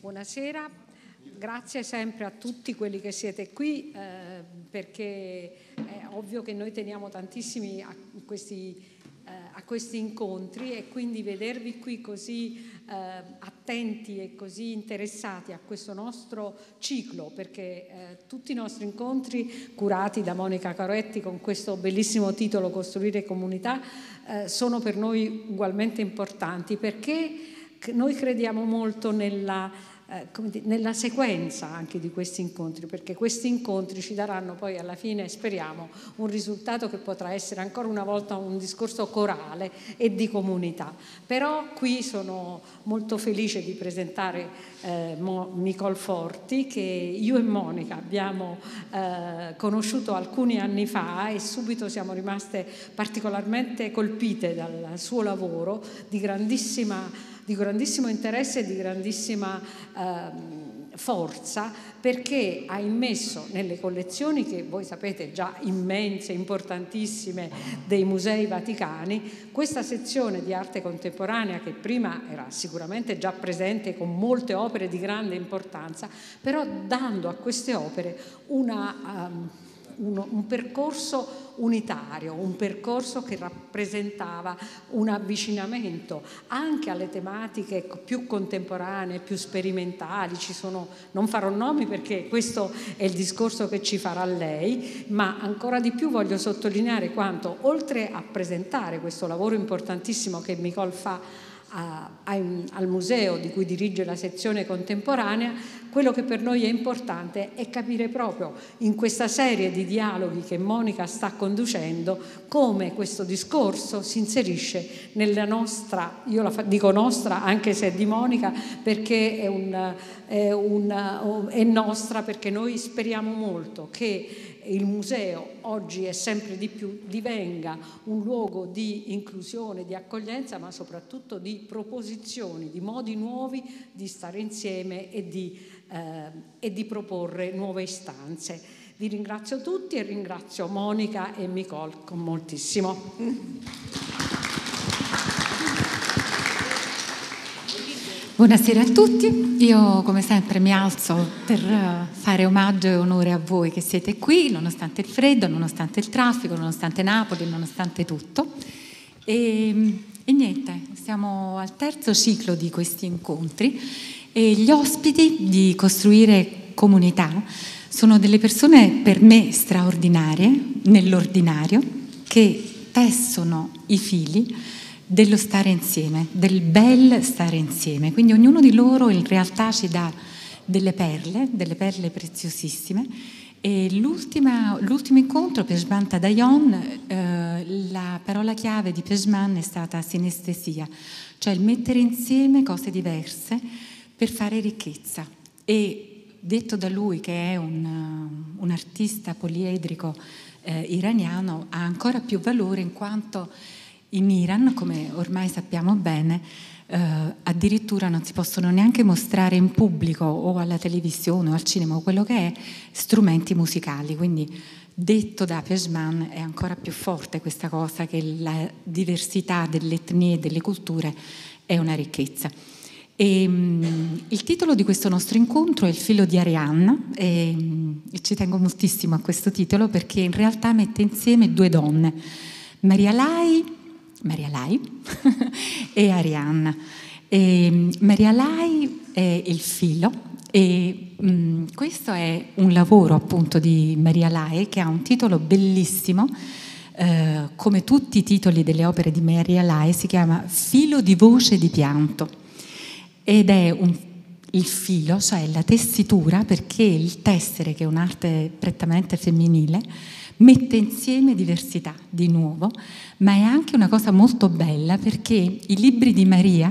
buonasera, grazie sempre a tutti quelli che siete qui eh, perché è ovvio che noi teniamo tantissimi a questi, eh, a questi incontri e quindi vedervi qui così eh, attenti e così interessati a questo nostro ciclo perché eh, tutti i nostri incontri curati da Monica Caroetti con questo bellissimo titolo Costruire comunità eh, sono per noi ugualmente importanti perché noi crediamo molto nella, eh, dire, nella sequenza anche di questi incontri, perché questi incontri ci daranno poi alla fine, speriamo, un risultato che potrà essere ancora una volta un discorso corale e di comunità. Però qui sono molto felice di presentare eh, Mo- Nicole Forti, che io e Monica abbiamo eh, conosciuto alcuni anni fa e subito siamo rimaste particolarmente colpite dal suo lavoro di grandissima di grandissimo interesse e di grandissima eh, forza perché ha immesso nelle collezioni che voi sapete già immense, importantissime dei musei vaticani, questa sezione di arte contemporanea che prima era sicuramente già presente con molte opere di grande importanza, però dando a queste opere una... Um, un, un percorso unitario, un percorso che rappresentava un avvicinamento anche alle tematiche più contemporanee, più sperimentali. Sono, non farò nomi perché questo è il discorso che ci farà lei, ma ancora di più voglio sottolineare quanto oltre a presentare questo lavoro importantissimo che Nicole fa a, a, al museo di cui dirige la sezione contemporanea, quello che per noi è importante è capire proprio in questa serie di dialoghi che Monica sta conducendo come questo discorso si inserisce nella nostra, io la fa, dico nostra anche se è di Monica perché è, un, è, una, è nostra, perché noi speriamo molto che il museo oggi e sempre di più divenga un luogo di inclusione, di accoglienza, ma soprattutto di proposizioni, di modi nuovi di stare insieme e di, eh, e di proporre nuove istanze. Vi ringrazio tutti e ringrazio Monica e Nicole con moltissimo. Buonasera a tutti, io come sempre mi alzo per eh, fare omaggio e onore a voi che siete qui, nonostante il freddo, nonostante il traffico, nonostante Napoli, nonostante tutto. E, ehm, e niente, siamo al terzo ciclo di questi incontri e gli ospiti di Costruire Comunità sono delle persone per me straordinarie, nell'ordinario, che tessono i fili dello stare insieme, del bel stare insieme. Quindi ognuno di loro in realtà ci dà delle perle, delle perle preziosissime. E l'ultimo incontro, Peshman Tadayon, eh, la parola chiave di Peshman è stata sinestesia, cioè il mettere insieme cose diverse per fare ricchezza. E detto da lui, che è un, eh, un artista poliedrico eh, iraniano, ha ancora più valore in quanto in Iran, come ormai sappiamo bene, eh, addirittura non si possono neanche mostrare in pubblico o alla televisione o al cinema o quello che è strumenti musicali, quindi detto da Peshman è ancora più forte questa cosa che la diversità delle etnie e delle culture è una ricchezza. E, mm, il titolo di questo nostro incontro è Il filo di Arianna e, mm, e ci tengo moltissimo a questo titolo perché in realtà mette insieme due donne, Maria Lai Maria Lai e Arianna. E ehm, Maria Lai è il filo e mh, questo è un lavoro appunto di Maria Lai che ha un titolo bellissimo, eh, come tutti i titoli delle opere di Maria Lai, si chiama Filo di voce di pianto ed è un, il filo, cioè la tessitura, perché il tessere, che è un'arte prettamente femminile, mette insieme diversità di nuovo, ma è anche una cosa molto bella perché i libri di Maria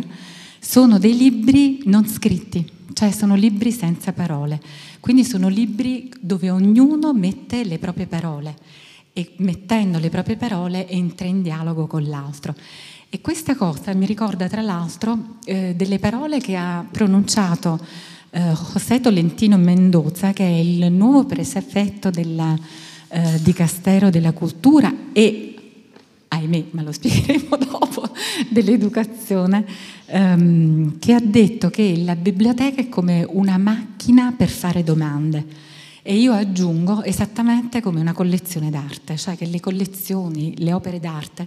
sono dei libri non scritti, cioè sono libri senza parole, quindi sono libri dove ognuno mette le proprie parole e mettendo le proprie parole entra in dialogo con l'altro. E questa cosa mi ricorda tra l'altro eh, delle parole che ha pronunciato eh, José Tolentino Mendoza, che è il nuovo presefetto della eh, Castero della Cultura e, ahimè, ma lo spiegheremo dopo, dell'educazione, ehm, che ha detto che la biblioteca è come una macchina per fare domande. E io aggiungo esattamente come una collezione d'arte, cioè che le collezioni, le opere d'arte,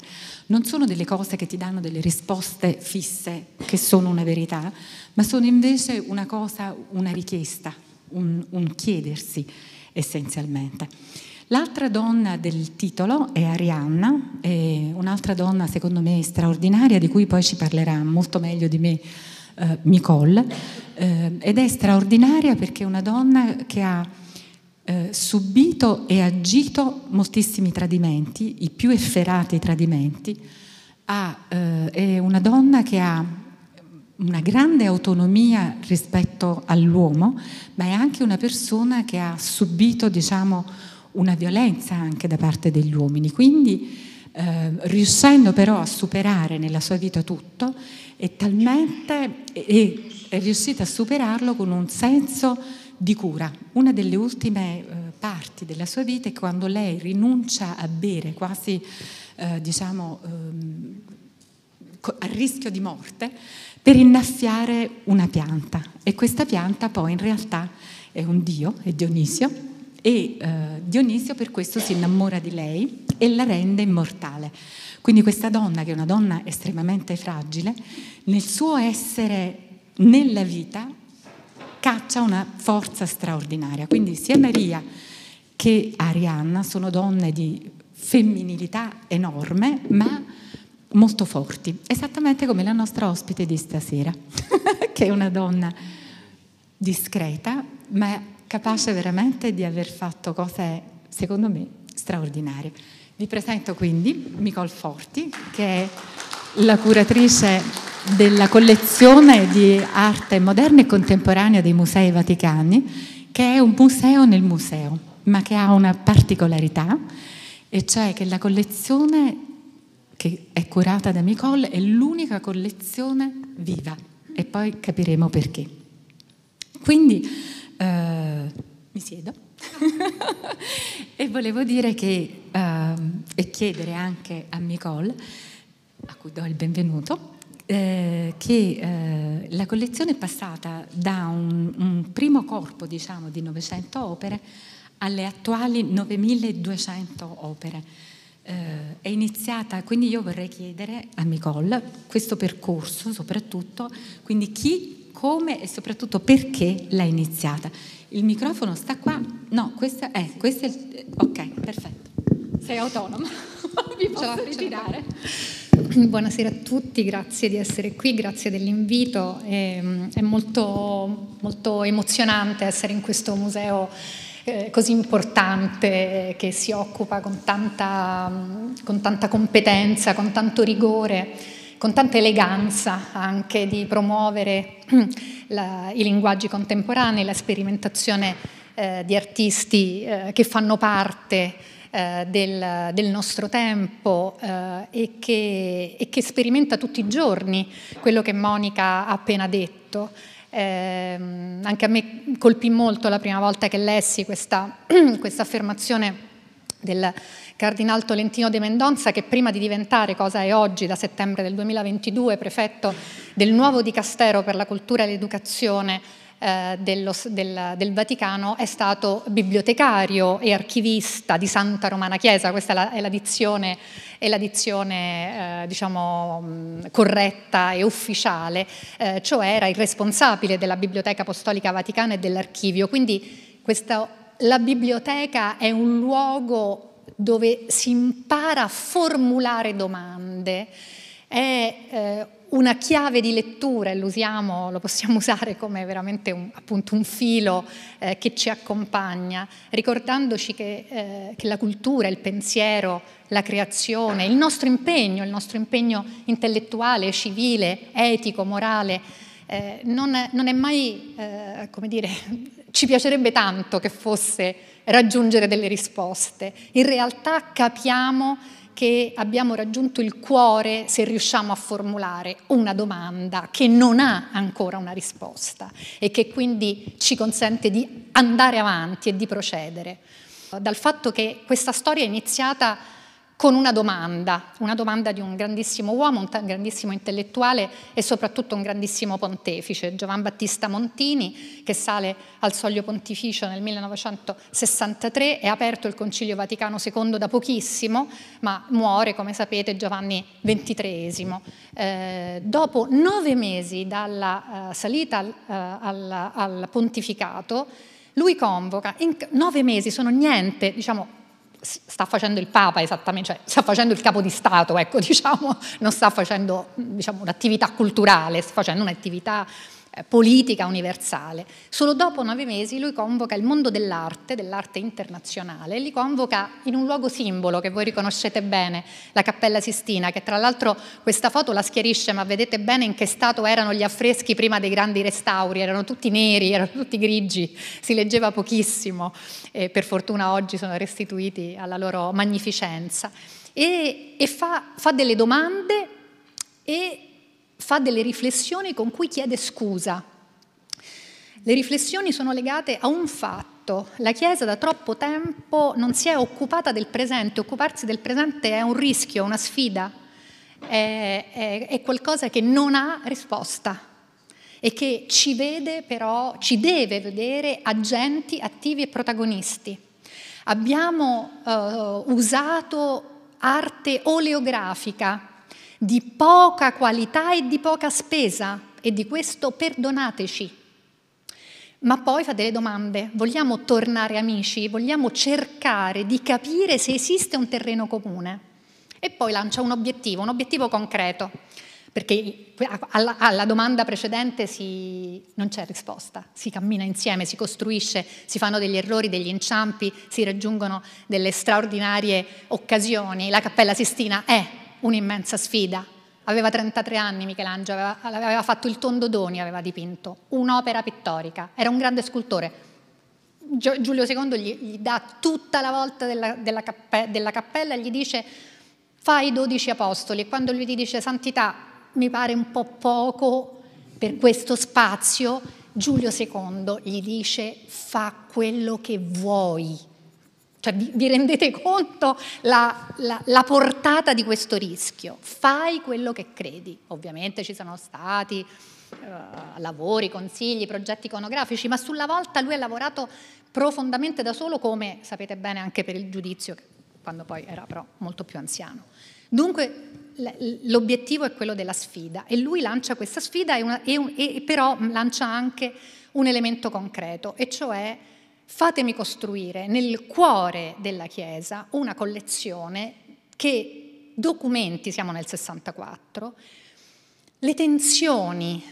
non sono delle cose che ti danno delle risposte fisse, che sono una verità, ma sono invece una cosa, una richiesta, un, un chiedersi essenzialmente. L'altra donna del titolo è Arianna, è un'altra donna secondo me straordinaria di cui poi ci parlerà molto meglio di me eh, Nicole, eh, ed è straordinaria perché è una donna che ha eh, subito e agito moltissimi tradimenti, i più efferati tradimenti, ha, eh, è una donna che ha una grande autonomia rispetto all'uomo, ma è anche una persona che ha subito, diciamo, una violenza anche da parte degli uomini. Quindi, eh, riuscendo però a superare nella sua vita tutto, è talmente è, è riuscita a superarlo con un senso di cura. Una delle ultime eh, parti della sua vita è quando lei rinuncia a bere quasi, eh, diciamo, ehm, a rischio di morte per innaffiare una pianta e questa pianta poi in realtà è un dio, è Dionisio e eh, Dionisio per questo si innamora di lei e la rende immortale. Quindi questa donna, che è una donna estremamente fragile, nel suo essere nella vita caccia una forza straordinaria. Quindi sia Maria che Arianna sono donne di femminilità enorme, ma molto forti, esattamente come la nostra ospite di stasera, che è una donna discreta, ma capace veramente di aver fatto cose, secondo me, straordinarie. Vi presento quindi Nicole Forti, che è la curatrice della collezione di arte moderna e contemporanea dei Musei Vaticani, che è un museo nel museo, ma che ha una particolarità, e cioè che la collezione che è curata da Nicole è l'unica collezione viva e poi capiremo perché. Quindi eh, mi siedo. e volevo dire che, eh, e chiedere anche a Nicole, a cui do il benvenuto, eh, che eh, la collezione è passata da un, un primo corpo diciamo, di 900 opere alle attuali 9200 opere. Eh, è iniziata, quindi io vorrei chiedere a Nicole questo percorso soprattutto, quindi chi come e soprattutto perché l'hai iniziata. Il microfono sta qua? No, questa è, questa è il, ok, perfetto. Sei autonoma, vi posso ciao, ritirare. Ciao. Buonasera a tutti, grazie di essere qui, grazie dell'invito. È, ehm, è molto, molto emozionante essere in questo museo eh, così importante eh, che si occupa con tanta, con tanta competenza, con tanto rigore con tanta eleganza anche di promuovere la, i linguaggi contemporanei, la sperimentazione eh, di artisti eh, che fanno parte eh, del, del, nostro tempo eh, e che, e, che, sperimenta tutti i giorni quello che Monica ha appena detto. Ehm, anche a me colpì molto la prima volta che lessi questa, questa affermazione del Cardinal Tolentino de Mendonza che prima di diventare, cosa è oggi, da settembre del 2022, prefetto del nuovo dicastero per la cultura e l'educazione eh, dello, del, del, Vaticano, è stato bibliotecario e archivista di Santa Romana Chiesa, questa è la, è la dizione, è la dizione eh, diciamo, corretta e ufficiale, eh, cioè era il responsabile della Biblioteca Apostolica Vaticana e dell'archivio, quindi questa, la biblioteca è un luogo dove si impara a formulare domande è eh, una chiave di lettura e lo, possiamo usare come veramente un, appunto un filo eh, che ci accompagna, ricordandoci che, eh, che, la cultura, il pensiero, la creazione, il nostro impegno, il nostro impegno intellettuale, civile, etico, morale, eh, non non, è mai, eh, come dire, ci piacerebbe tanto che fosse raggiungere delle risposte. In realtà capiamo che abbiamo raggiunto il cuore se riusciamo a formulare una domanda che non ha ancora una risposta e che quindi ci consente di andare avanti e di procedere. Dal fatto che questa storia è iniziata con una domanda, una domanda di un grandissimo uomo, un grandissimo intellettuale e soprattutto un grandissimo pontefice, Giovan Battista Montini, che sale al soglio pontificio nel 1963, è aperto il Concilio Vaticano II da pochissimo, ma muore, come sapete, Giovanni XXIII. Eh, dopo nove mesi dalla uh, salita al, uh, al, al pontificato, lui convoca, in nove mesi sono niente, diciamo sta facendo il Papa esattamente, cioè sta facendo il capo di Stato, ecco, diciamo, non sta facendo diciamo, un'attività culturale, sta facendo un'attività eh, politica universale. Solo dopo nove mesi lui convoca il mondo dell'arte, dell'arte internazionale, e li convoca in un luogo simbolo che voi riconoscete bene, la Cappella Sistina, che tra l'altro questa foto la schiarisce, ma vedete bene in che stato erano gli affreschi prima dei grandi restauri, erano tutti neri, erano tutti grigi, si leggeva pochissimo e per fortuna oggi sono restituiti alla loro magnificenza. E, e fa, fa delle domande e fa delle riflessioni con cui chiede scusa. Le riflessioni sono legate a un fatto. La Chiesa da troppo tempo non si è occupata del presente. Occuparsi del presente è un rischio, una sfida, è, è, è qualcosa che non ha risposta e che ci vede però, ci deve vedere agenti attivi e protagonisti. Abbiamo eh, usato arte oleografica di poca qualità e di poca spesa e di questo perdonateci. Ma poi fa delle domande, vogliamo tornare amici, vogliamo cercare di capire se esiste un terreno comune. E poi lancia un obiettivo, un obiettivo concreto, perché alla, alla domanda precedente si, non c'è risposta, si cammina insieme, si costruisce, si fanno degli errori, degli inciampi, si raggiungono delle straordinarie occasioni. La Cappella Sistina è un'immensa sfida. Aveva 33 anni Michelangelo, aveva, aveva fatto il tondo Doni, aveva dipinto un'opera pittorica, era un grande scultore. Giulio II gli, gli dà tutta la volta della, della, cappe, della cappella e gli dice fai i dodici apostoli e quando lui gli dice santità mi pare un po' poco per questo spazio, Giulio II gli dice fa quello che vuoi cioè, vi, vi, rendete conto la, la, la, portata di questo rischio? Fai quello che credi. Ovviamente ci sono stati eh, lavori, consigli, progetti iconografici, ma sulla volta lui ha lavorato profondamente da solo, come sapete bene anche per il giudizio, quando poi era però molto più anziano. Dunque l'obiettivo è quello della sfida e lui lancia questa sfida e, una, e, un, e però lancia anche un elemento concreto, e cioè fatemi costruire nel cuore della Chiesa una collezione che documenti, siamo nel 64, le tensioni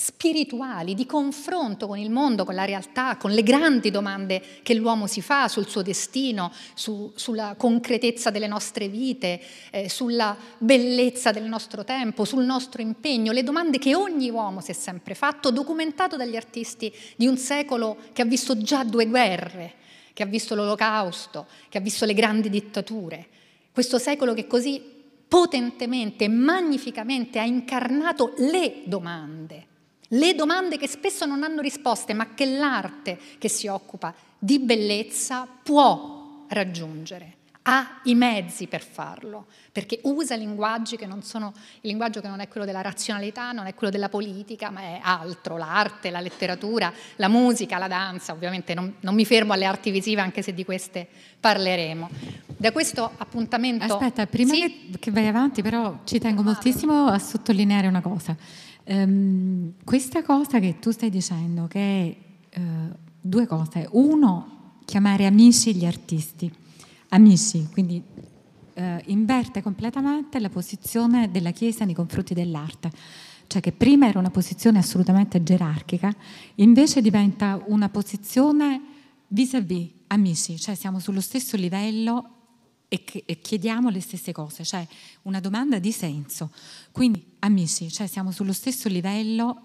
spirituali, di confronto con il mondo, con la realtà, con le grandi domande che l'uomo si fa sul suo destino, su, sulla concretezza delle nostre vite, eh, sulla bellezza del nostro tempo, sul nostro impegno, le domande che ogni uomo si è sempre fatto, documentato dagli artisti di un secolo che ha visto già due guerre, che ha visto l'olocausto, che ha visto le grandi dittature. Questo secolo che così potentemente, magnificamente ha incarnato le domande le domande che spesso non hanno risposte, ma che l'arte che si occupa di bellezza può raggiungere, ha i mezzi per farlo, perché usa linguaggi che non sono, il linguaggio che non è quello della razionalità, non è quello della politica, ma è altro, l'arte, la letteratura, la musica, la danza, ovviamente non, non mi fermo alle arti visive anche se di queste parleremo. Da questo appuntamento... Aspetta, prima sì? che, vai avanti però ci tengo moltissimo a sottolineare una cosa Um, questa cosa che tu stai dicendo, che è uh, due cose. Uno, chiamare amici gli artisti. Amici, quindi uh, inverte completamente la posizione della Chiesa nei confronti dell'arte. Cioè che prima era una posizione assolutamente gerarchica, invece diventa una posizione vis-à-vis, amici, cioè siamo sullo stesso livello e, chiediamo le stesse cose, cioè una domanda di senso. Quindi amici, cioè siamo sullo stesso livello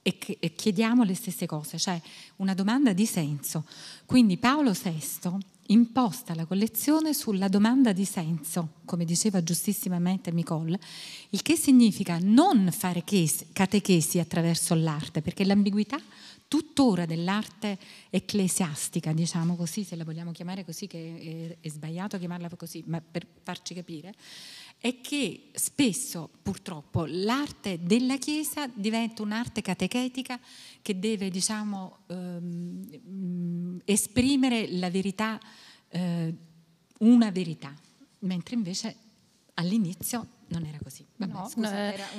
e, e chiediamo le stesse cose, cioè una domanda di senso. Quindi Paolo VI imposta la collezione sulla domanda di senso, come diceva giustissimamente Nicole, il che significa non fare catechesi attraverso l'arte, perché l'ambiguità tuttora dell'arte ecclesiastica, diciamo così, se la vogliamo chiamare così, che è, è sbagliato chiamarla così, ma per farci capire, è che spesso purtroppo l'arte della Chiesa diventa un'arte catechetica che deve diciamo, ehm, mm, esprimere la verità, eh, una verità, mentre invece all'inizio non era così no, scusa,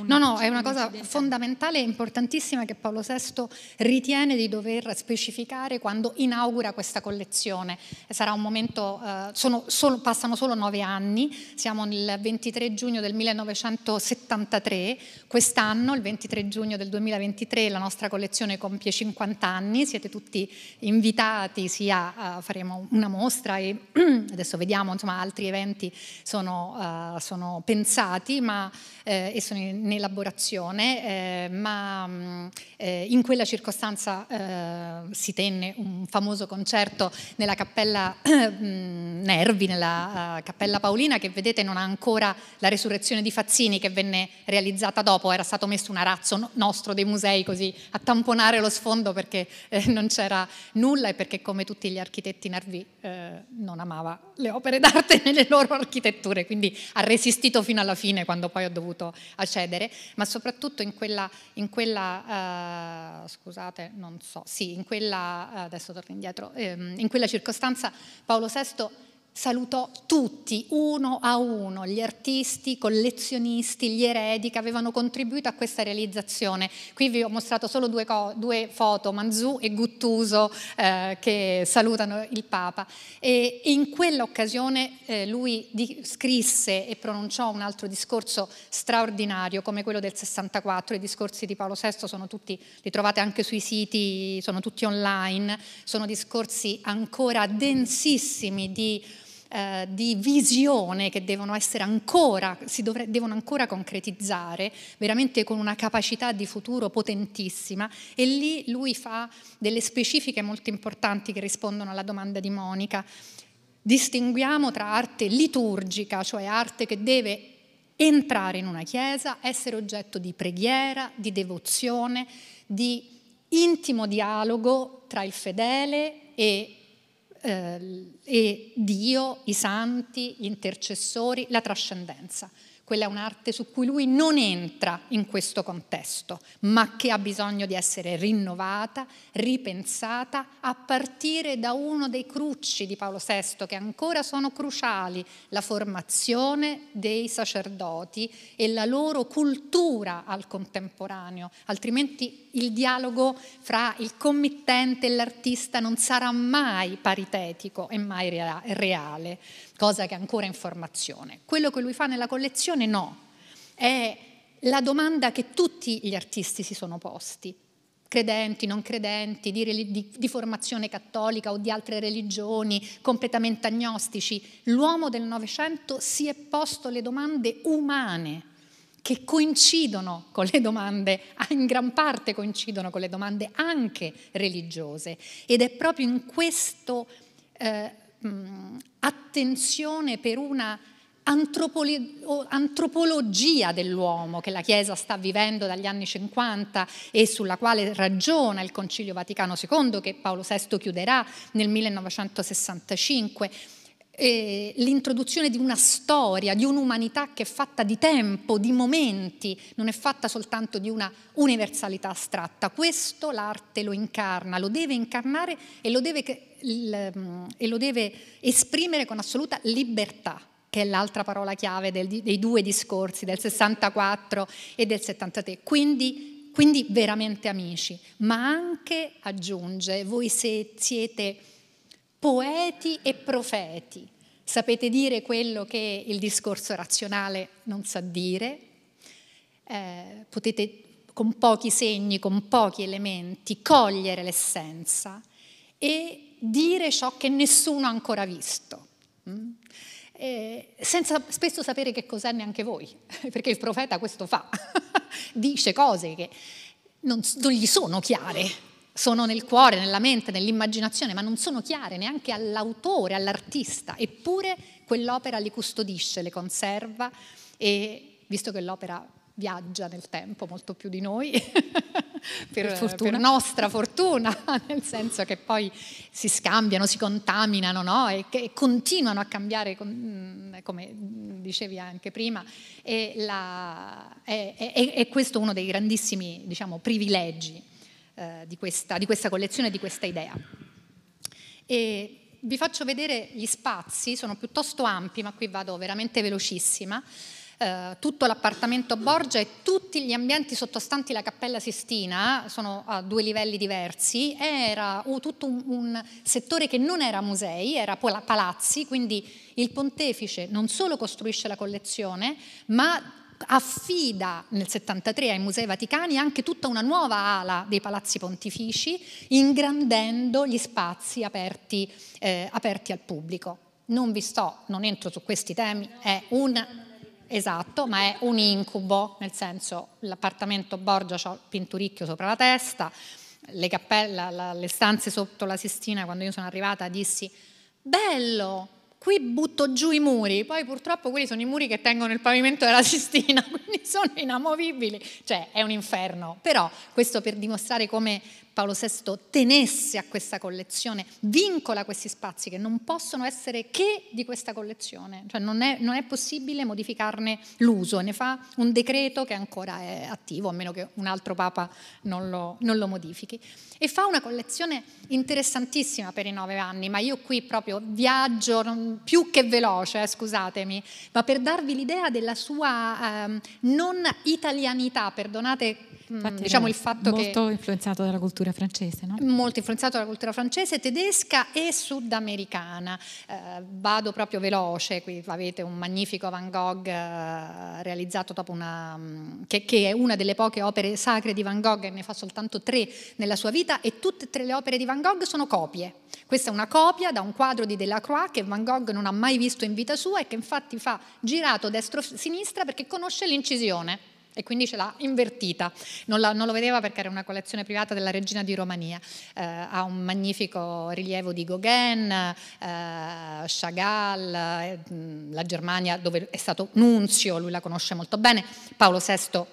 no, eh, no, è una cosa fondamentale e importantissima che Paolo VI ritiene di dover specificare quando inaugura questa collezione. Sarà un momento, eh, sono, solo, passano solo nove anni, siamo nel 23 giugno del 1973, quest'anno, il 23 giugno del 2023, la nostra collezione compie 50 anni, siete tutti invitati, sia uh, faremo una mostra e adesso vediamo, insomma altri eventi sono, uh, sono pensati, ma eh, e sono in, elaborazione, eh, ma mm, eh, in quella circostanza eh, si tenne un famoso concerto nella cappella mm, Nervi, nella uh, cappella Paolina, che vedete non ha ancora la resurrezione di Fazzini che venne realizzata dopo, era stato messo un arazzo nostro dei musei così a tamponare lo sfondo perché eh, non c'era nulla e perché come tutti gli architetti Nervi non amava le opere d'arte nelle loro architetture, quindi ha resistito fino alla fine quando poi ho dovuto dovuto accedere, ma soprattutto in quella, in quella uh, scusate, non so, sì, in quella, uh, adesso torno indietro, ehm, in quella circostanza Paolo VI salutò tutti, uno a uno, gli artisti, i collezionisti, gli eredi che avevano contribuito a questa realizzazione. Qui vi ho mostrato solo due, co- due foto, Manzù e Guttuso, eh, che salutano il Papa. E in quell'occasione eh, lui di- scrisse e pronunciò un altro discorso straordinario, come quello del 64. I discorsi di Paolo VI sono tutti, li trovate anche sui siti, sono tutti online, sono discorsi ancora densissimi di eh, di visione che devono essere ancora, si dovre, devono ancora concretizzare, veramente con una capacità di futuro potentissima e lì lui fa delle specifiche molto importanti che rispondono alla domanda di Monica. Distinguiamo tra arte liturgica, cioè arte che deve entrare in una chiesa, essere oggetto di preghiera, di devozione, di intimo dialogo tra il fedele e eh, e Dio, i santi, gli intercessori, la trascendenza. Quella è un'arte su cui lui non entra in questo contesto, ma che ha bisogno di essere rinnovata, ripensata, a partire da uno dei crucci di Paolo VI, che ancora sono cruciali, la formazione dei sacerdoti e la loro cultura al contemporaneo, altrimenti il dialogo fra il committente e l'artista non sarà mai paritetico e mai reale, cosa che è ancora in formazione. Quello che lui fa nella collezione no, è la domanda che tutti gli artisti si sono posti, credenti, non credenti, di, di, di, formazione cattolica o di altre religioni, completamente agnostici. L'uomo del Novecento si è posto le domande umane che coincidono con le domande, in gran parte coincidono con le domande anche religiose. Ed è proprio in questa eh, attenzione per una antropologia dell'uomo che la Chiesa sta vivendo dagli anni 50 e sulla quale ragiona il Concilio Vaticano II che Paolo VI chiuderà nel 1965 l'introduzione di una storia, di un'umanità che è fatta di tempo, di momenti, non è fatta soltanto di una universalità astratta. Questo l'arte lo incarna, lo deve incarnare e lo deve, e lo deve esprimere con assoluta libertà che è l'altra parola chiave del, dei due discorsi, del 64 e del 73. Quindi, quindi veramente amici, ma anche aggiunge, voi se siete poeti e profeti. Sapete dire quello che il discorso razionale non sa dire, eh, potete con pochi segni, con pochi elementi, cogliere l'essenza e dire ciò che nessuno ha ancora visto. Mm? Eh, senza spesso sapere che cos'è neanche voi, perché il profeta questo fa, dice cose che non, non gli sono chiare, sono nel cuore, nella mente, nell'immaginazione, ma non sono chiare neanche all'autore, all'artista, eppure quell'opera li custodisce, le conserva e visto che l'opera viaggia nel tempo molto più di noi, per, per, fortuna. per, nostra fortuna, nel senso che poi si scambiano, si contaminano no? e, e, continuano a cambiare, mm, come dicevi anche prima, e, la, è, è, è questo uno dei grandissimi diciamo, privilegi eh, di, questa, di, questa, collezione, di questa idea. E vi faccio vedere gli spazi, sono piuttosto ampi, ma qui vado veramente velocissima. Eh, tutto l'appartamento Borgia e tutti gli ambienti sottostanti la Cappella Sistina eh, sono a due livelli diversi. Era uh, tutto un, un settore che non era musei, era palazzi, quindi il pontefice non solo costruisce la collezione, ma affida nel 73 ai Musei Vaticani anche tutta una nuova ala dei palazzi pontifici, ingrandendo gli spazi aperti, eh, aperti al pubblico. Non vi sto, non entro su questi temi, è un Esatto, ma è un incubo, nel senso l'appartamento Borgia ha il pinturicchio sopra la testa, le, cappelle, la, le stanze sotto la Sistina, quando io sono arrivata dissi, bello, qui butto giù i muri, poi purtroppo quelli sono i muri che tengono il pavimento della Sistina, quindi sono inamovibili, cioè è un inferno, però questo per dimostrare come Paolo VI tenesse a questa collezione, vincola questi spazi che non possono essere che di questa collezione, cioè non è, non è possibile modificarne l'uso, ne fa un decreto che ancora è attivo, a meno che un altro Papa non lo, non lo modifichi. E fa una collezione interessantissima per i nove anni, ma io qui proprio viaggio più che veloce, eh, scusatemi, ma per darvi l'idea della sua eh, non italianità, perdonate Mm, infatti, diciamo il fatto molto che influenzato dalla cultura francese, no? Molto influenzato dalla cultura francese, tedesca e sudamericana. Eh, vado proprio veloce, qui avete un magnifico Van Gogh eh, realizzato dopo una mm, che, che, è una delle poche opere sacre di Van Gogh, e ne fa soltanto tre nella sua vita e tutte e tre le opere di Van Gogh sono copie. Questa è una copia da un quadro di Delacroix che Van Gogh non ha mai visto in vita sua e che infatti fa girato destro-sinistra perché conosce l'incisione e quindi ce l'ha invertita, non, la, non, lo vedeva perché era una collezione privata della regina di Romania, eh, ha un magnifico rilievo di Gauguin, eh, Chagall, eh, la Germania dove è stato Nunzio, lui la conosce molto bene, Paolo VI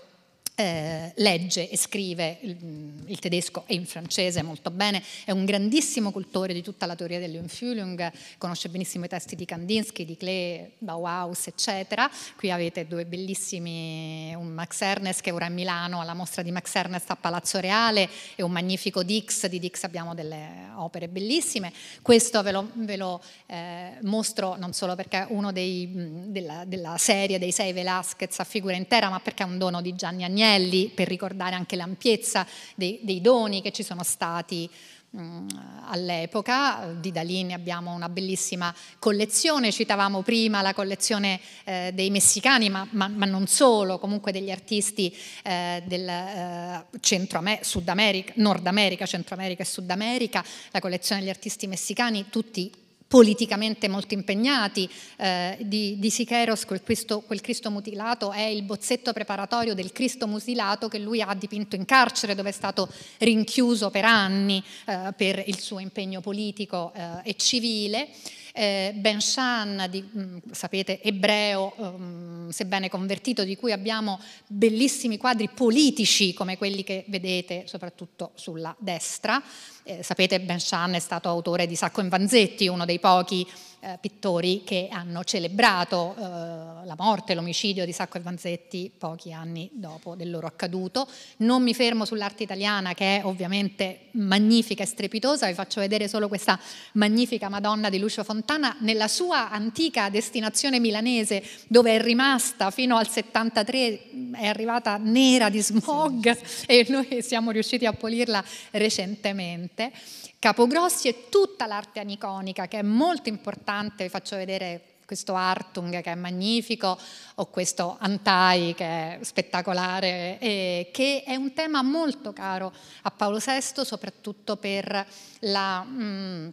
eh, legge e scrive il, mm, il, tedesco e in francese molto bene, è un grandissimo cultore di tutta la teoria dell'Unfühlung, conosce benissimo i testi di Kandinsky, di Klee, Bauhaus, eccetera. Qui avete due bellissimi, un Max Ernest che ora è a Milano alla mostra di Max Ernest a Palazzo Reale e un magnifico Dix, di Dix abbiamo delle opere bellissime. Questo ve lo, ve lo eh, mostro non solo perché è uno dei, mm, della, della, serie dei sei Velasquez a figura intera, ma perché è un dono di Gianni Agnelli Anelli, per ricordare anche l'ampiezza dei, dei doni che ci sono stati mm, all'epoca. Di Dalini abbiamo una bellissima collezione, citavamo prima la collezione eh, dei messicani, ma, ma, ma, non solo, comunque degli artisti eh, del eh, Centro, Sud America, Nord America, Centro America e Sud America, la collezione degli artisti messicani, tutti politicamente molto impegnati, eh, di, di Sicheros quel, quel Cristo mutilato è il bozzetto preparatorio del Cristo mutilato che lui ha dipinto in carcere dove è stato rinchiuso per anni eh, per il suo impegno politico eh, e civile eh, Ben Shan, di, mm, sapete, ebreo, um, sebbene convertito, di cui abbiamo bellissimi quadri politici come quelli che vedete soprattutto sulla destra. Eh, sapete, Ben Shan è stato autore di Sacco e Vanzetti, uno dei pochi eh, pittori che hanno celebrato eh, la morte, l'omicidio di Sacco e Vanzetti pochi anni dopo del loro accaduto. Non mi fermo sull'arte italiana che è ovviamente magnifica e strepitosa, vi faccio vedere solo questa magnifica Madonna di Lucio Fontana nella sua antica destinazione milanese dove è rimasta fino al 73, è arrivata nera di smog sì. e noi siamo riusciti a pulirla recentemente. Capogrossi e tutta l'arte aniconica che è molto importante, vi faccio vedere questo Artung che è magnifico o questo Antai che è spettacolare e che è un tema molto caro a Paolo VI soprattutto per la, mm,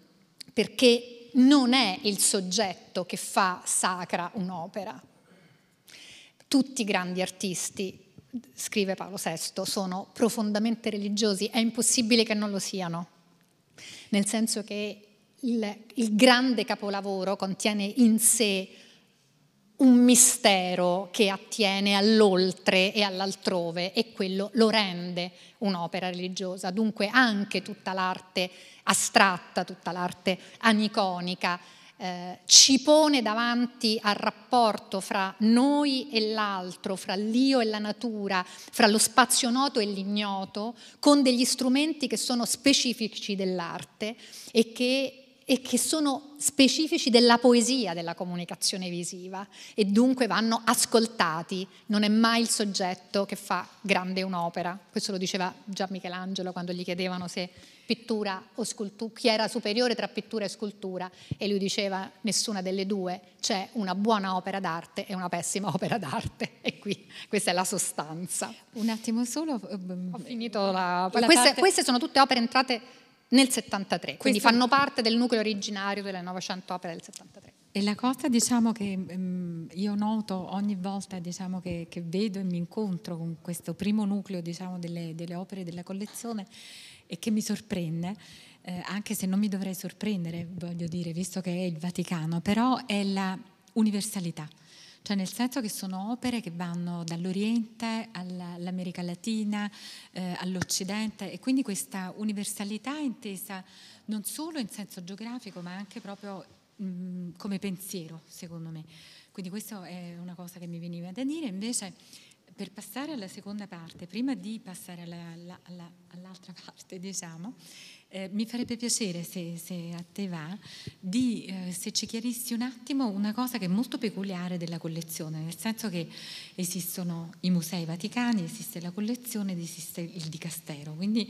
perché non è il soggetto che fa sacra un'opera. Tutti i grandi artisti, scrive Paolo VI, sono profondamente religiosi, è impossibile che non lo siano nel senso che il, il grande capolavoro contiene in sé un mistero che attiene all'oltre e all'altrove e quello lo rende un'opera religiosa. Dunque anche tutta l'arte astratta, tutta l'arte aniconica eh, ci pone davanti al rapporto fra noi e l'altro, fra l'io e la natura, fra lo spazio noto e l'ignoto, con degli strumenti che sono specifici dell'arte e che e che sono specifici della poesia della comunicazione visiva e dunque vanno ascoltati, non è mai il soggetto che fa grande un'opera. Questo lo diceva già Michelangelo quando gli chiedevano se pittura o scultura, chi era superiore tra pittura e scultura e lui diceva nessuna delle due, c'è una buona opera d'arte e una pessima opera d'arte e qui questa è la sostanza. Un attimo solo, ehm, ho finito la... la queste, parte... queste sono tutte opere entrate nel 73, quindi Questo... fanno parte del nucleo originario delle 900 opere del 73. E la cosa diciamo, che mh, ehm, io noto ogni volta diciamo, che, che, vedo e mi incontro con questo primo nucleo diciamo, delle, delle, opere della collezione e che mi sorprende, eh, anche se non mi dovrei sorprendere, voglio dire, visto che è il Vaticano, però è la universalità cioè nel senso che sono opere che vanno dall'Oriente all'America Latina, eh, all'Occidente e quindi questa universalità è intesa non solo in senso geografico ma anche proprio mh, mm, come pensiero, secondo me. Quindi questa è una cosa che mi veniva da dire. Invece per passare alla seconda parte, prima di passare alla, alla, alla, all'altra parte, diciamo, eh, mi farebbe piacere, se, se a te va, di, eh, se ci chiarissi un attimo una cosa che è molto peculiare della collezione, nel senso che esistono i musei vaticani, esiste la collezione ed esiste il dicastero, quindi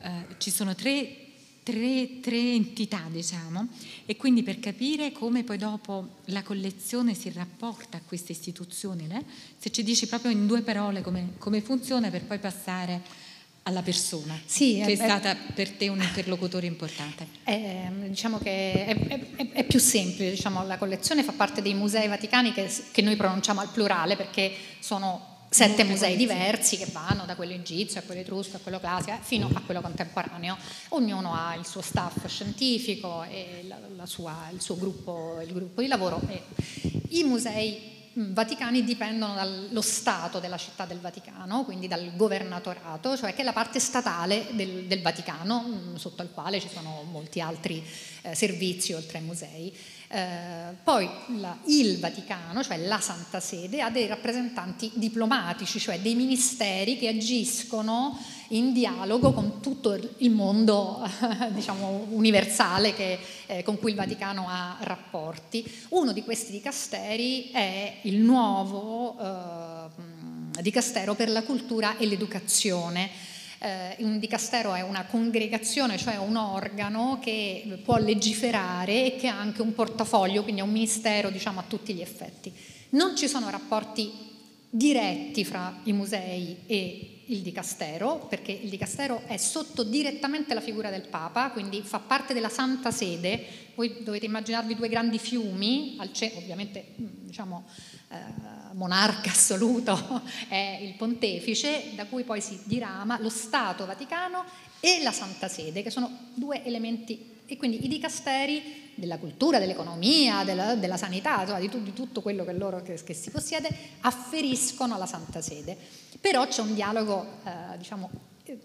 eh, ci sono tre, tre, tre entità, diciamo, e quindi per capire come poi dopo la collezione si rapporta a questa istituzione, se ci dici proprio in due parole come, come funziona per poi passare alla persona, sì, che è, beh, stata per te un interlocutore importante. È, diciamo che è, è, è più semplice, diciamo, la collezione fa parte dei musei vaticani che, che noi pronunciamo al plurale perché sono sette musei diversi che vanno da quello egizio a quello etrusco a quello classico fino a quello contemporaneo. Ognuno ha il suo staff scientifico e la, la sua, il suo gruppo, il gruppo di lavoro. E I musei Mm, vaticani dipendono dallo Stato della città del Vaticano, quindi dal governatorato, cioè che è la parte statale del, del Vaticano, mm, sotto il quale ci sono molti altri eh, servizi oltre ai musei. Eh, poi la, il Vaticano, cioè la Santa Sede, ha dei rappresentanti diplomatici, cioè dei ministeri che agiscono in dialogo con tutto il mondo diciamo, universale che, eh, con cui il Vaticano ha rapporti. Uno di questi dicasteri è il nuovo eh, dicastero per la cultura e l'educazione eh, un dicastero è una congregazione, cioè un organo che può legiferare e che ha anche un portafoglio, quindi è un ministero diciamo, a tutti gli effetti. Non ci sono rapporti diretti fra i musei e il dicastero, perché il dicastero è sotto direttamente la figura del Papa, quindi fa parte della Santa Sede. Voi dovete immaginarvi due grandi fiumi, ovviamente mm, diciamo eh, monarca assoluto è il pontefice, da cui poi si dirama lo Stato Vaticano e la Santa Sede, che sono due elementi, e quindi i dicasteri della cultura, dell'economia, della, della sanità, insomma, di, di, tutto quello che, loro, che, che si possiede, afferiscono alla Santa Sede. Però c'è un dialogo, eh, diciamo... Eh,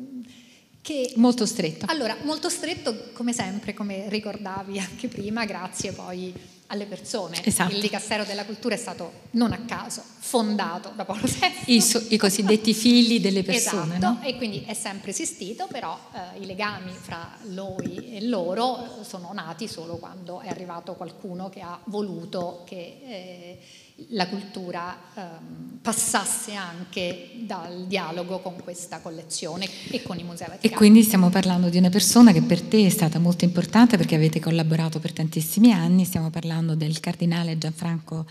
che, molto stretto. Allora, molto stretto come sempre, come ricordavi anche prima, grazie poi alle persone. Esatto. Il Dicastero della Cultura è stato, non a caso, fondato da Paolo VI. I, so, i cosiddetti figli delle persone. Esatto, no? e quindi è sempre esistito, però eh, i legami fra lui e loro eh, sono nati solo quando è arrivato qualcuno che ha voluto che... Eh, la cultura ehm, passasse anche dal dialogo con questa collezione e con i musei vaticani. E quindi stiamo parlando di una persona che per te è stata molto importante perché avete collaborato per tantissimi anni, stiamo parlando del cardinale Gianfranco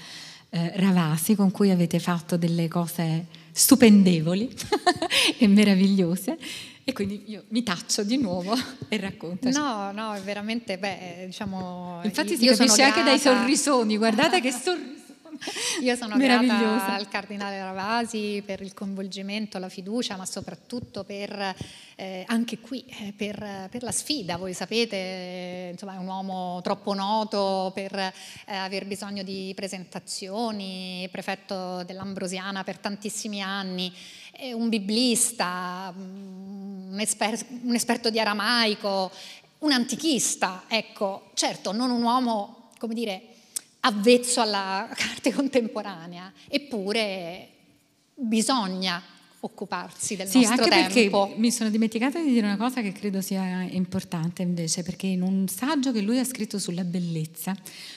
eh, Ravasi con cui avete fatto delle cose stupendevoli e meravigliose. E quindi io mi taccio di nuovo e racconto. No, no, veramente, beh, eh, diciamo... Infatti si capisce anche dai sorrisoni, guardate che sorrisoni Io sono grata al cardinale Ravasi per il coinvolgimento, la fiducia, ma soprattutto per, eh, anche qui, eh, per, per, la sfida. Voi sapete, eh, insomma, è un uomo troppo noto per eh, aver bisogno di presentazioni, prefetto dell'Ambrosiana per tantissimi anni, è un biblista, mm, un, esper- un esperto di aramaico, un antichista, ecco, certo, non un uomo, come dire, avvezzo alla arte contemporanea, eppure bisogna occuparsi del sì, nostro anche tempo. mi sono dimenticata di dire una cosa che credo sia importante invece, perché in un saggio che lui ha scritto sulla bellezza,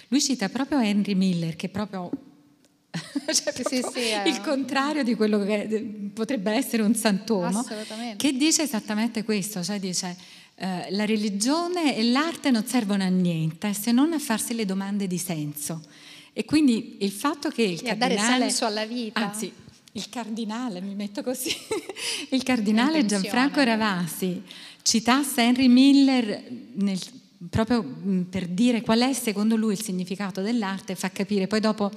lui cita proprio Henry Miller, che è proprio cioè sì, sì, sì, il no? contrario di quello che potrebbe essere un santuomo, che dice esattamente questo, cioè dice eh, la religione e l'arte non servono a niente se non a farsi le domande di senso. E quindi il fatto che il e cardinale... A dare senso alla vita. Anzi, il cardinale, mi metto così, il cardinale Gianfranco Ravasi citasse Henry Miller nel, proprio per dire qual è secondo lui il significato dell'arte, fa capire poi dopo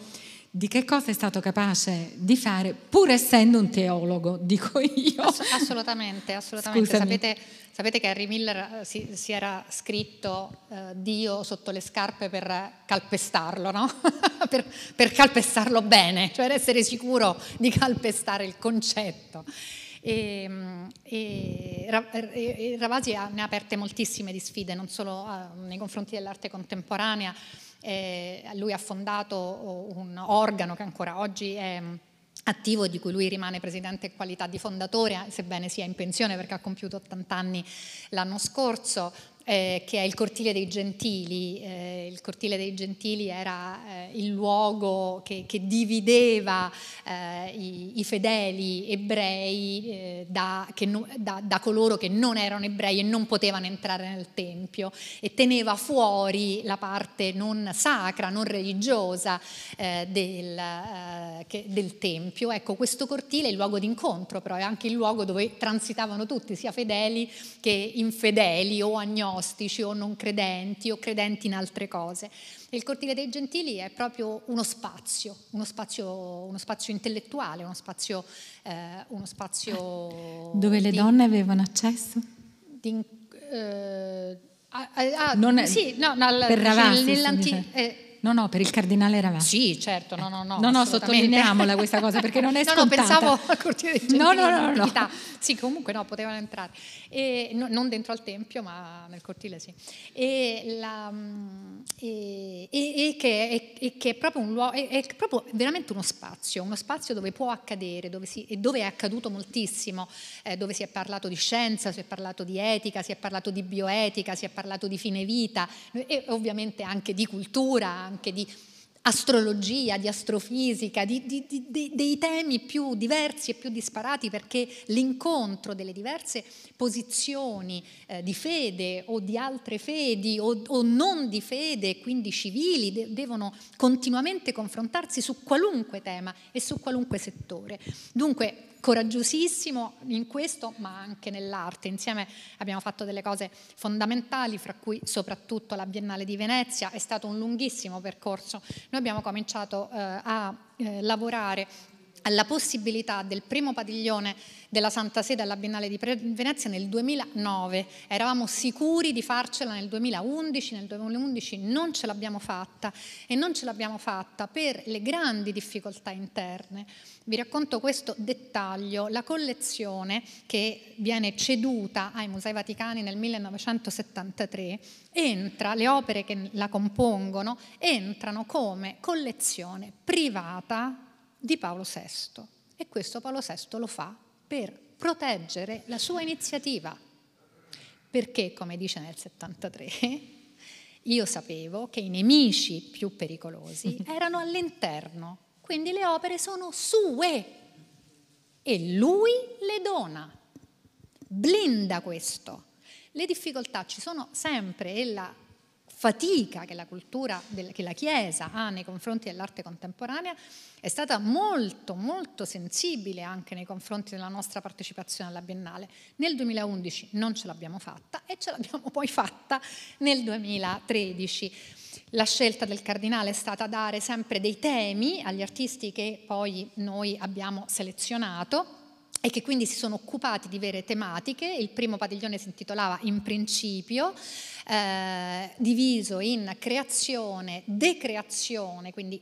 di che cosa è stato capace di fare, pur essendo un teologo, dico io. assolutamente, assolutamente. Sapete, sapete, che Harry Miller eh, si, si era scritto eh, Dio sotto le scarpe per calpestarlo, no? per, per, calpestarlo bene, cioè essere sicuro di calpestare il concetto. Ehm, e, e, e Ravasi ne ha aperte moltissime di sfide, non solo eh, nei confronti dell'arte contemporanea, eh, lui ha fondato oh, un organo che ancora oggi è mm, attivo di cui lui rimane presidente in qualità di fondatore, sebbene sia in pensione perché ha compiuto 80 anni l'anno scorso, eh, che è il cortile dei gentili. Eh, il cortile dei gentili era eh, il luogo che, che divideva eh, i, i, fedeli ebrei eh, da, no, da, da, coloro che non erano ebrei e non potevano entrare nel Tempio e teneva fuori la parte non sacra, non religiosa eh, del, che, del, Tempio. Ecco, questo cortile è il luogo d'incontro, però è anche il luogo dove transitavano tutti, sia fedeli che infedeli o agnostici agnostici o non credenti o credenti in altre cose. il cortile dei gentili è proprio uno spazio, uno spazio, uno spazio intellettuale, uno spazio, eh, uno spazio... Dove le donne avevano accesso? Di, eh, a, a, a, non, sì, no, no, per Ravasi, eh, No, no, per il cardinale Ravà. Sì, certo, no, no, no. No, no, sottolineiamola questa cosa perché non è scontata. no, no, pensavo al cortile di Gentili. No, no, no, no, Sì, comunque no, potevano entrare. E, no, non dentro al Tempio, ma nel cortile sì. E, la, mm, e, e che, che, è proprio un luogo, è, è, proprio veramente uno spazio, uno spazio dove può accadere, dove, si, dove è accaduto moltissimo, eh, dove si è parlato di scienza, si è parlato di etica, si è parlato di bioetica, si è parlato di fine vita e ovviamente anche di cultura, anche di astrologia, di astrofisica, di, di, di, dei temi più diversi e più disparati perché l'incontro delle diverse posizioni eh, di fede o di altre fedi o, o non di fede, quindi civili, de- devono continuamente confrontarsi su qualunque tema e su qualunque settore. Dunque coraggiosissimo in questo, ma anche nell'arte. Insieme abbiamo fatto delle cose fondamentali, fra cui soprattutto la Biennale di Venezia, è stato un lunghissimo percorso. Noi abbiamo cominciato eh, a eh, lavorare alla possibilità del primo padiglione della Santa Sede alla Biennale di Venezia nel 2009. Eravamo sicuri di farcela nel 2011, nel 2011 non ce l'abbiamo fatta e non ce l'abbiamo fatta per le grandi difficoltà interne. Vi racconto questo dettaglio, la collezione che viene ceduta ai Musei Vaticani nel 1973 entra, le opere che la compongono entrano come collezione privata di Paolo VI e questo Paolo VI lo fa per proteggere la sua iniziativa, perché come dice nel 73 io sapevo che i nemici più pericolosi erano all'interno, quindi le opere sono sue e lui le dona, blinda questo. Le difficoltà ci sono sempre e la fatica che la cultura, che la Chiesa ha nei confronti dell'arte contemporanea è stata molto, molto sensibile anche nei confronti della nostra partecipazione alla Biennale. Nel 2011 non ce l'abbiamo fatta e ce l'abbiamo poi fatta nel 2013. La scelta del cardinale è stata dare sempre dei temi agli artisti che poi noi abbiamo selezionato e che quindi si sono occupati di vere tematiche. Il primo padiglione si intitolava In principio eh, diviso in creazione, decreazione, quindi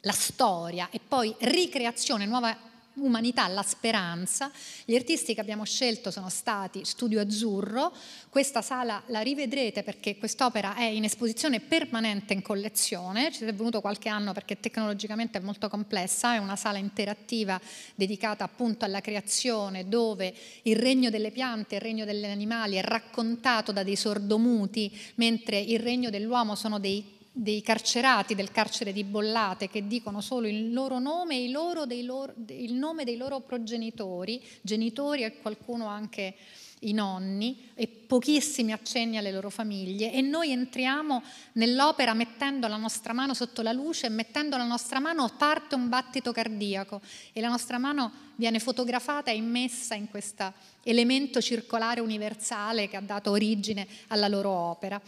la storia e poi ricreazione, nuova umanità, la speranza. Gli artisti che abbiamo scelto sono stati Studio Azzurro, questa sala la rivedrete perché quest'opera è in esposizione permanente in collezione, ci è venuto qualche anno perché tecnologicamente è molto complessa, è una sala interattiva dedicata appunto alla creazione dove il regno delle piante, il regno degli animali è raccontato da dei sordomuti, mentre il regno dell'uomo sono dei dei carcerati del carcere di Bollate che dicono solo il loro nome e il nome dei loro progenitori, genitori e qualcuno anche i nonni e pochissimi accenni alle loro famiglie e noi entriamo nell'opera mettendo la nostra mano sotto la luce e mettendo la nostra mano parte un battito cardiaco e la nostra mano viene fotografata e immessa in questo elemento circolare universale che ha dato origine alla loro opera.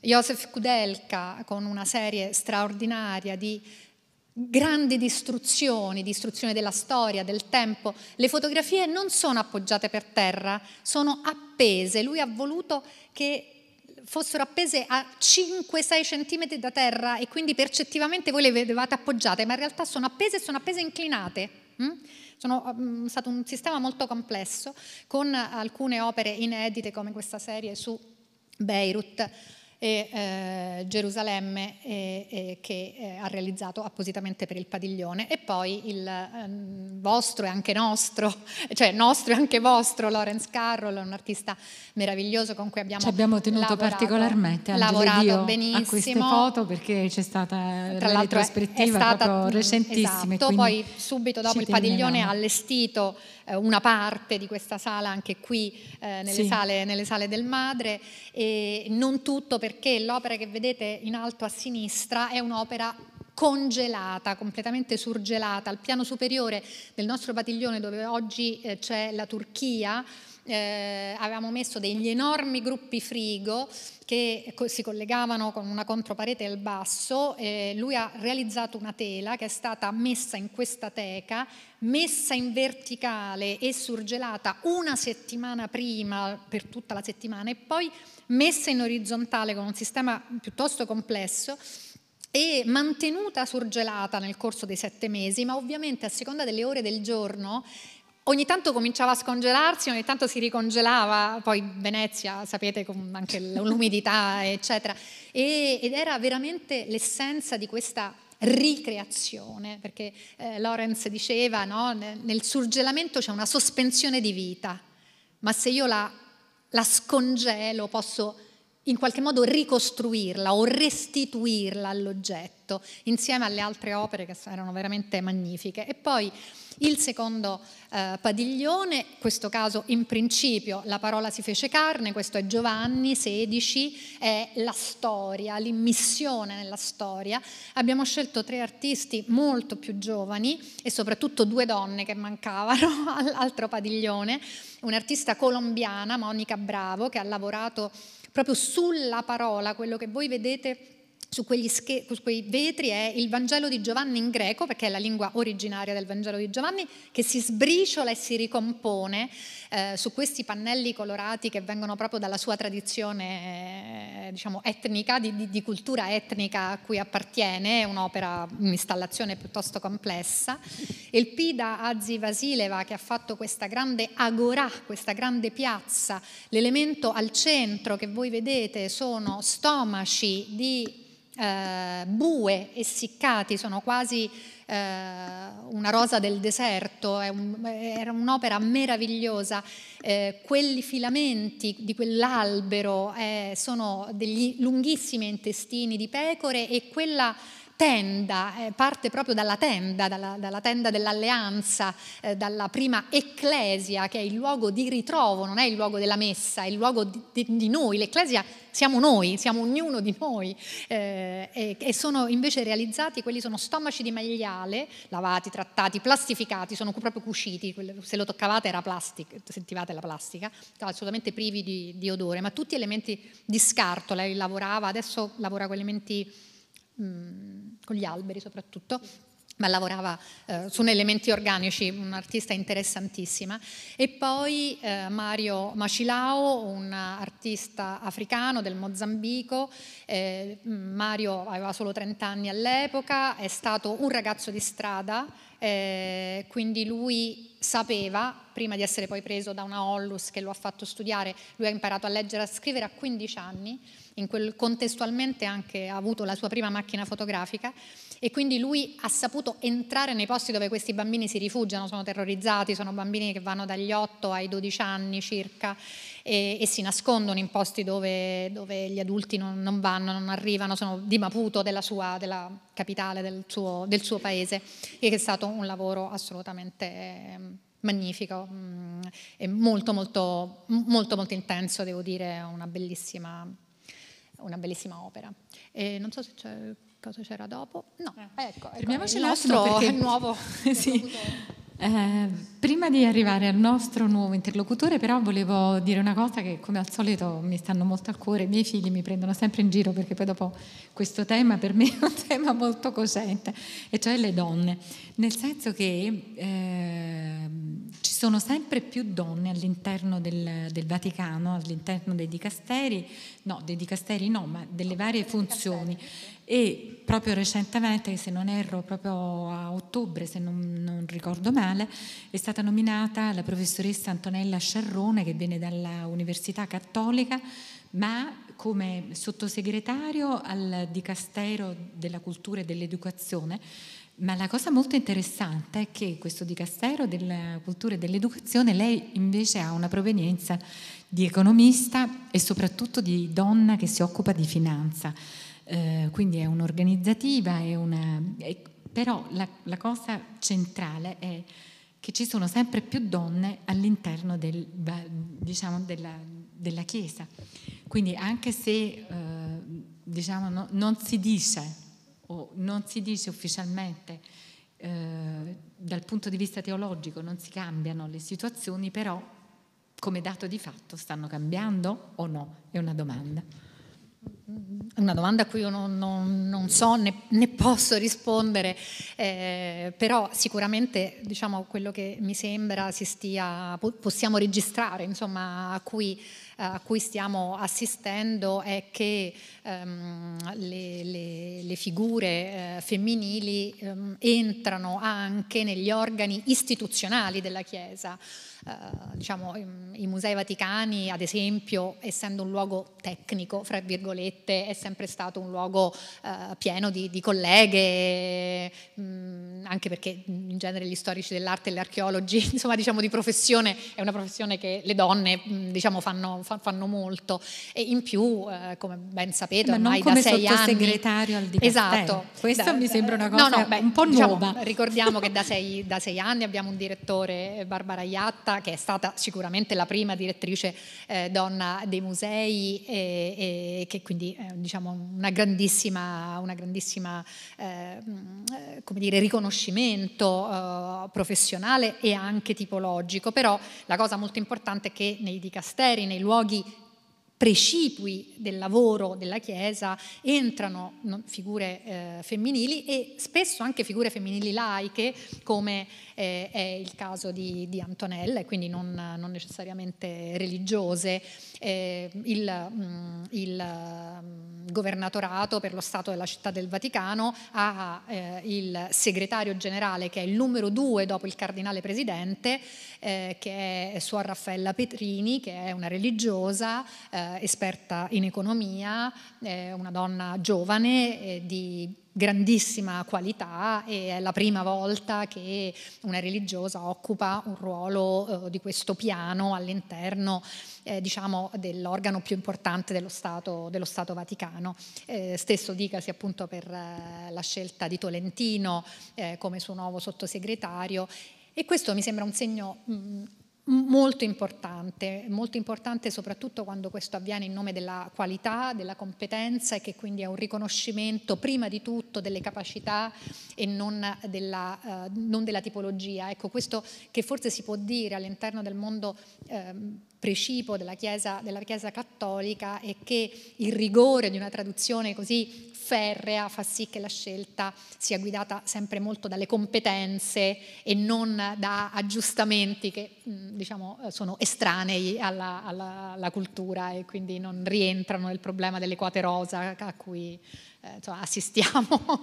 Joseph Kudelka con una serie straordinaria di grandi distruzioni, distruzione della storia, del tempo, le fotografie non sono appoggiate per terra, sono appese. Lui ha voluto che fossero appese a 5-6 cm da terra e quindi percettivamente voi le vedevate appoggiate, ma in realtà sono appese e sono appese inclinate. Hm? Mm? Sono um, stato un sistema molto complesso con alcune opere inedite come questa serie su Beirut e eh, Gerusalemme eh, eh, che ha realizzato appositamente per il padiglione e poi il ehm, vostro e anche nostro, cioè nostro e anche vostro Lawrence Carroll, un artista meraviglioso con cui abbiamo Ci abbiamo tenuto lavorato, particolarmente a lavorato benissimo. a queste foto perché c'è stata Tra la retrospettiva è, è stata, mm, recentissima. Esatto, poi subito dopo il padiglione ha allestito eh, una parte di questa sala anche qui eh, nelle, sì. sale, nelle, sale, del Madre e non tutto perché l'opera che vedete in alto a sinistra è un'opera congelata, completamente surgelata. Al piano superiore del nostro padiglione dove oggi eh, c'è la Turchia, eh, avevamo messo degli enormi gruppi frigo che si collegavano con una controparete al basso, eh, lui ha realizzato una tela che è stata messa in questa teca, messa in verticale e surgelata una settimana prima per tutta la settimana e poi messa in orizzontale con un sistema piuttosto complesso e mantenuta surgelata nel corso dei sette mesi, ma ovviamente a seconda delle ore del giorno ogni tanto cominciava a scongelarsi, ogni tanto si ricongelava, poi Venezia, sapete, con anche l'umidità, eccetera, e, ed era veramente l'essenza di questa ricreazione, perché eh, Lorenz diceva, no, nel surgelamento c'è una sospensione di vita, ma se io la, la scongelo posso in qualche modo ricostruirla o restituirla all'oggetto, insieme alle altre opere che erano veramente magnifiche. E poi il secondo eh, padiglione, in questo caso in principio la parola si fece carne, questo è Giovanni XVI, è la storia, l'immissione nella storia. Abbiamo scelto tre artisti molto più giovani e soprattutto due donne che mancavano all'altro padiglione, un'artista colombiana, Monica Bravo, che ha lavorato proprio sulla parola, quello che voi vedete su, sche- su, quei vetri è il Vangelo di Giovanni in greco, perché è la lingua originaria del Vangelo di Giovanni, che si sbriciola e si ricompone eh, su questi pannelli colorati che vengono proprio dalla sua tradizione eh, diciamo, etnica, di, di, di, cultura etnica a cui appartiene, è un'opera, un'installazione piuttosto complessa. Il Pida Azzi Vasileva che ha fatto questa grande agorà, questa grande piazza, l'elemento al centro che voi vedete sono stomaci di eh, bue essiccati, sono quasi eh, una rosa del deserto, un, era un'opera meravigliosa. Eh, quelli filamenti di quell'albero eh, sono degli lunghissimi intestini di pecore e quella tenda, eh, parte proprio dalla tenda, dalla, dalla tenda dell'alleanza, eh, dalla prima ecclesia che è il luogo di ritrovo, non è il luogo della messa, è il luogo di, di, di noi, l'ecclesia siamo noi, siamo ognuno di noi eh, e, e, sono invece realizzati, quelli sono stomaci di maiale, lavati, trattati, plastificati, sono proprio cuciti, se lo toccavate era plastica, sentivate la plastica, assolutamente privi di, di odore, ma tutti elementi di scarto, lei lavorava, adesso lavora con elementi Mm, con gli alberi soprattutto, ma lavorava eh, su elementi organici, un'artista interessantissima. E poi eh, Mario Macilao, un artista africano del Mozambico, eh, Mario aveva solo 30 anni all'epoca, è stato un ragazzo di strada, eh, quindi lui sapeva, prima di essere poi preso da una Hollus che lo ha fatto studiare, lui ha imparato a leggere e a scrivere a 15 anni, in quel, contestualmente anche ha avuto la sua prima macchina fotografica, e quindi lui ha saputo entrare nei posti dove questi bambini si rifugiano, sono terrorizzati, sono bambini che vanno dagli 8 ai 12 anni circa e, e si nascondono in posti dove, dove gli adulti non, non, vanno, non arrivano, sono di Maputo, della, sua, della capitale del suo, del suo, paese e che è stato un lavoro assolutamente ehm, magnifico mm, e molto molto, molto, molto intenso, devo dire, una bellissima, una bellissima opera. E non so se c'è cosa c'era dopo. No, eh. ecco, ecco il nostro perché... è nuovo. sì. eh, prima di arrivare al nostro nuovo interlocutore, però volevo dire una cosa che come al solito mi stanno molto al cuore, i miei figli mi prendono sempre in giro perché poi dopo questo tema per me è un tema molto cosente, e cioè le donne, nel senso che eh, ci sono sempre più donne all'interno del, del, Vaticano, all'interno dei dicasteri, no, dei dicasteri no, ma delle varie funzioni e proprio recentemente, se non erro, proprio a ottobre, se non, non ricordo male, è stata nominata la professoressa Antonella Sciarrone che viene dall'Università Cattolica, ma come sottosegretario al Dicastero della Cultura e dell'Educazione. Ma la cosa molto interessante è che questo Dicastero della Cultura e dell'Educazione, lei invece ha una provenienza di economista e soprattutto di donna che si occupa di finanza. Eh, quindi è un'organizzativa, è una, è, però la, la, cosa centrale è che ci sono sempre più donne all'interno del, diciamo, della, della, Chiesa. Quindi anche se eh, diciamo, no, non si dice o non si dice ufficialmente eh, dal punto di vista teologico non si cambiano le situazioni, però come dato di fatto stanno cambiando o no? È una domanda una domanda a cui io non, non, non so né, né, posso rispondere, eh, però sicuramente diciamo, quello che mi sembra si stia, possiamo registrare, insomma, a cui a cui stiamo assistendo è che um, le, le, le, figure eh, femminili um, entrano anche negli organi istituzionali della Chiesa. Eh, diciamo, i musei vaticani, ad esempio, essendo un luogo tecnico, fra virgolette, è sempre stato un luogo eh, pieno di, di colleghe, mh, mm, anche perché mm, in genere gli storici dell'arte e gli archeologi, insomma, diciamo di professione, è una professione che le donne, mh, mm, diciamo, fanno, fanno, molto. E in più, eh, come ben sapete, ormai da sei anni... segretario al Dipartimento. Esatto. Questo da, mi sembra una cosa no, no, beh, un po' diciamo, nuova. Diciamo, ricordiamo che da sei, da sei anni abbiamo un direttore, Barbara Iatta, che è stata sicuramente la prima direttrice eh, donna dei musei e, e che quindi è diciamo, una grandissima, una grandissima eh, come dire, riconoscimento eh, professionale e anche tipologico, però la cosa molto importante è che nei dicasteri, nei luoghi precipui del lavoro della Chiesa entrano figure eh, femminili e spesso anche figure femminili laiche, come eh, è il caso di, di Antonella, e quindi non, non, necessariamente religiose. Eh, il, mh, mm, il mh, mm, governatorato per lo Stato della Città del Vaticano ha eh, il segretario generale che è il numero due dopo il cardinale presidente, eh, che è Suor Raffaella Petrini, che è una religiosa eh, eh, esperta in economia, eh, una donna giovane eh, di grandissima qualità e è la prima volta che una religiosa occupa un ruolo eh, di questo piano all'interno eh, diciamo, dell'organo più importante dello Stato, dello Stato Vaticano. Eh, stesso dicasi appunto per la scelta di Tolentino come suo nuovo sottosegretario e questo mi sembra un segno mh, mm, molto importante, molto importante soprattutto quando questo avviene in nome della qualità, della competenza e che quindi è un riconoscimento prima di tutto delle capacità e non della, eh, non della tipologia. Ecco, questo che forse si può dire all'interno del mondo eh, precipo della Chiesa, della Chiesa cattolica è che il rigore di una traduzione così ferrea fa sì che la scelta sia guidata sempre molto dalle competenze e non da aggiustamenti che mm, diciamo, eh, sono estranei alla, alla, alla, cultura e quindi non rientrano nel problema delle quote rosa a cui eh, insomma, assistiamo.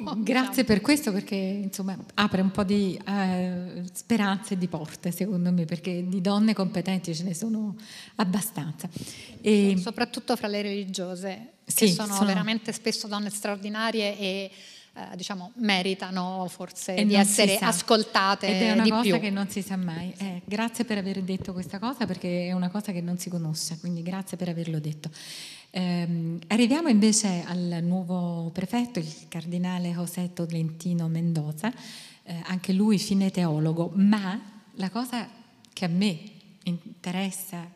Diciamo. Grazie per questo perché insomma, apre un po' di eh, speranze e di porte secondo me perché di donne competenti ce ne sono abbastanza. E... Soprattutto fra le religiose sì, sono, sono, veramente spesso donne straordinarie e eh, diciamo, meritano forse e di essere ascoltate ed è una cosa più. che non si sa mai eh, grazie per aver detto questa cosa perché è una cosa che non si conosce quindi grazie per averlo detto eh, arriviamo invece al nuovo prefetto il cardinale José Tolentino Mendoza eh, anche lui fine teologo ma la cosa che a me interessa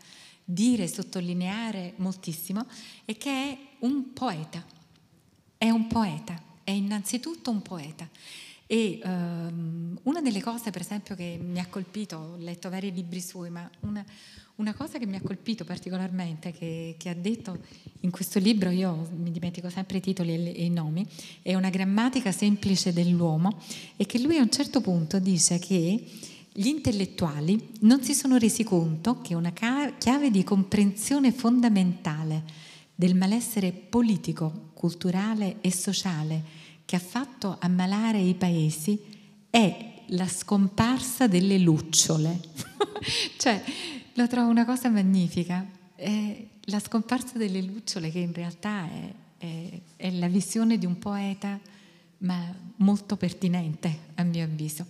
dire, sottolineare moltissimo è che è un poeta, è un poeta, è innanzitutto un poeta. E um, una delle cose, per esempio, che mi ha colpito, ho letto vari libri suoi, ma una, una cosa che mi ha colpito particolarmente, che, che, ha detto in questo libro, io mi dimentico sempre i titoli e, e, i nomi, è una grammatica semplice dell'uomo, e che lui a un certo punto dice che gli intellettuali non si sono resi conto che una chiave di comprensione fondamentale del malessere politico, culturale e sociale che ha fatto ammalare i paesi è la scomparsa delle lucciole. cioè, lo trovo una cosa magnifica. È la scomparsa delle lucciole che in realtà è, è, è la visione di un poeta, ma molto pertinente a mio avviso.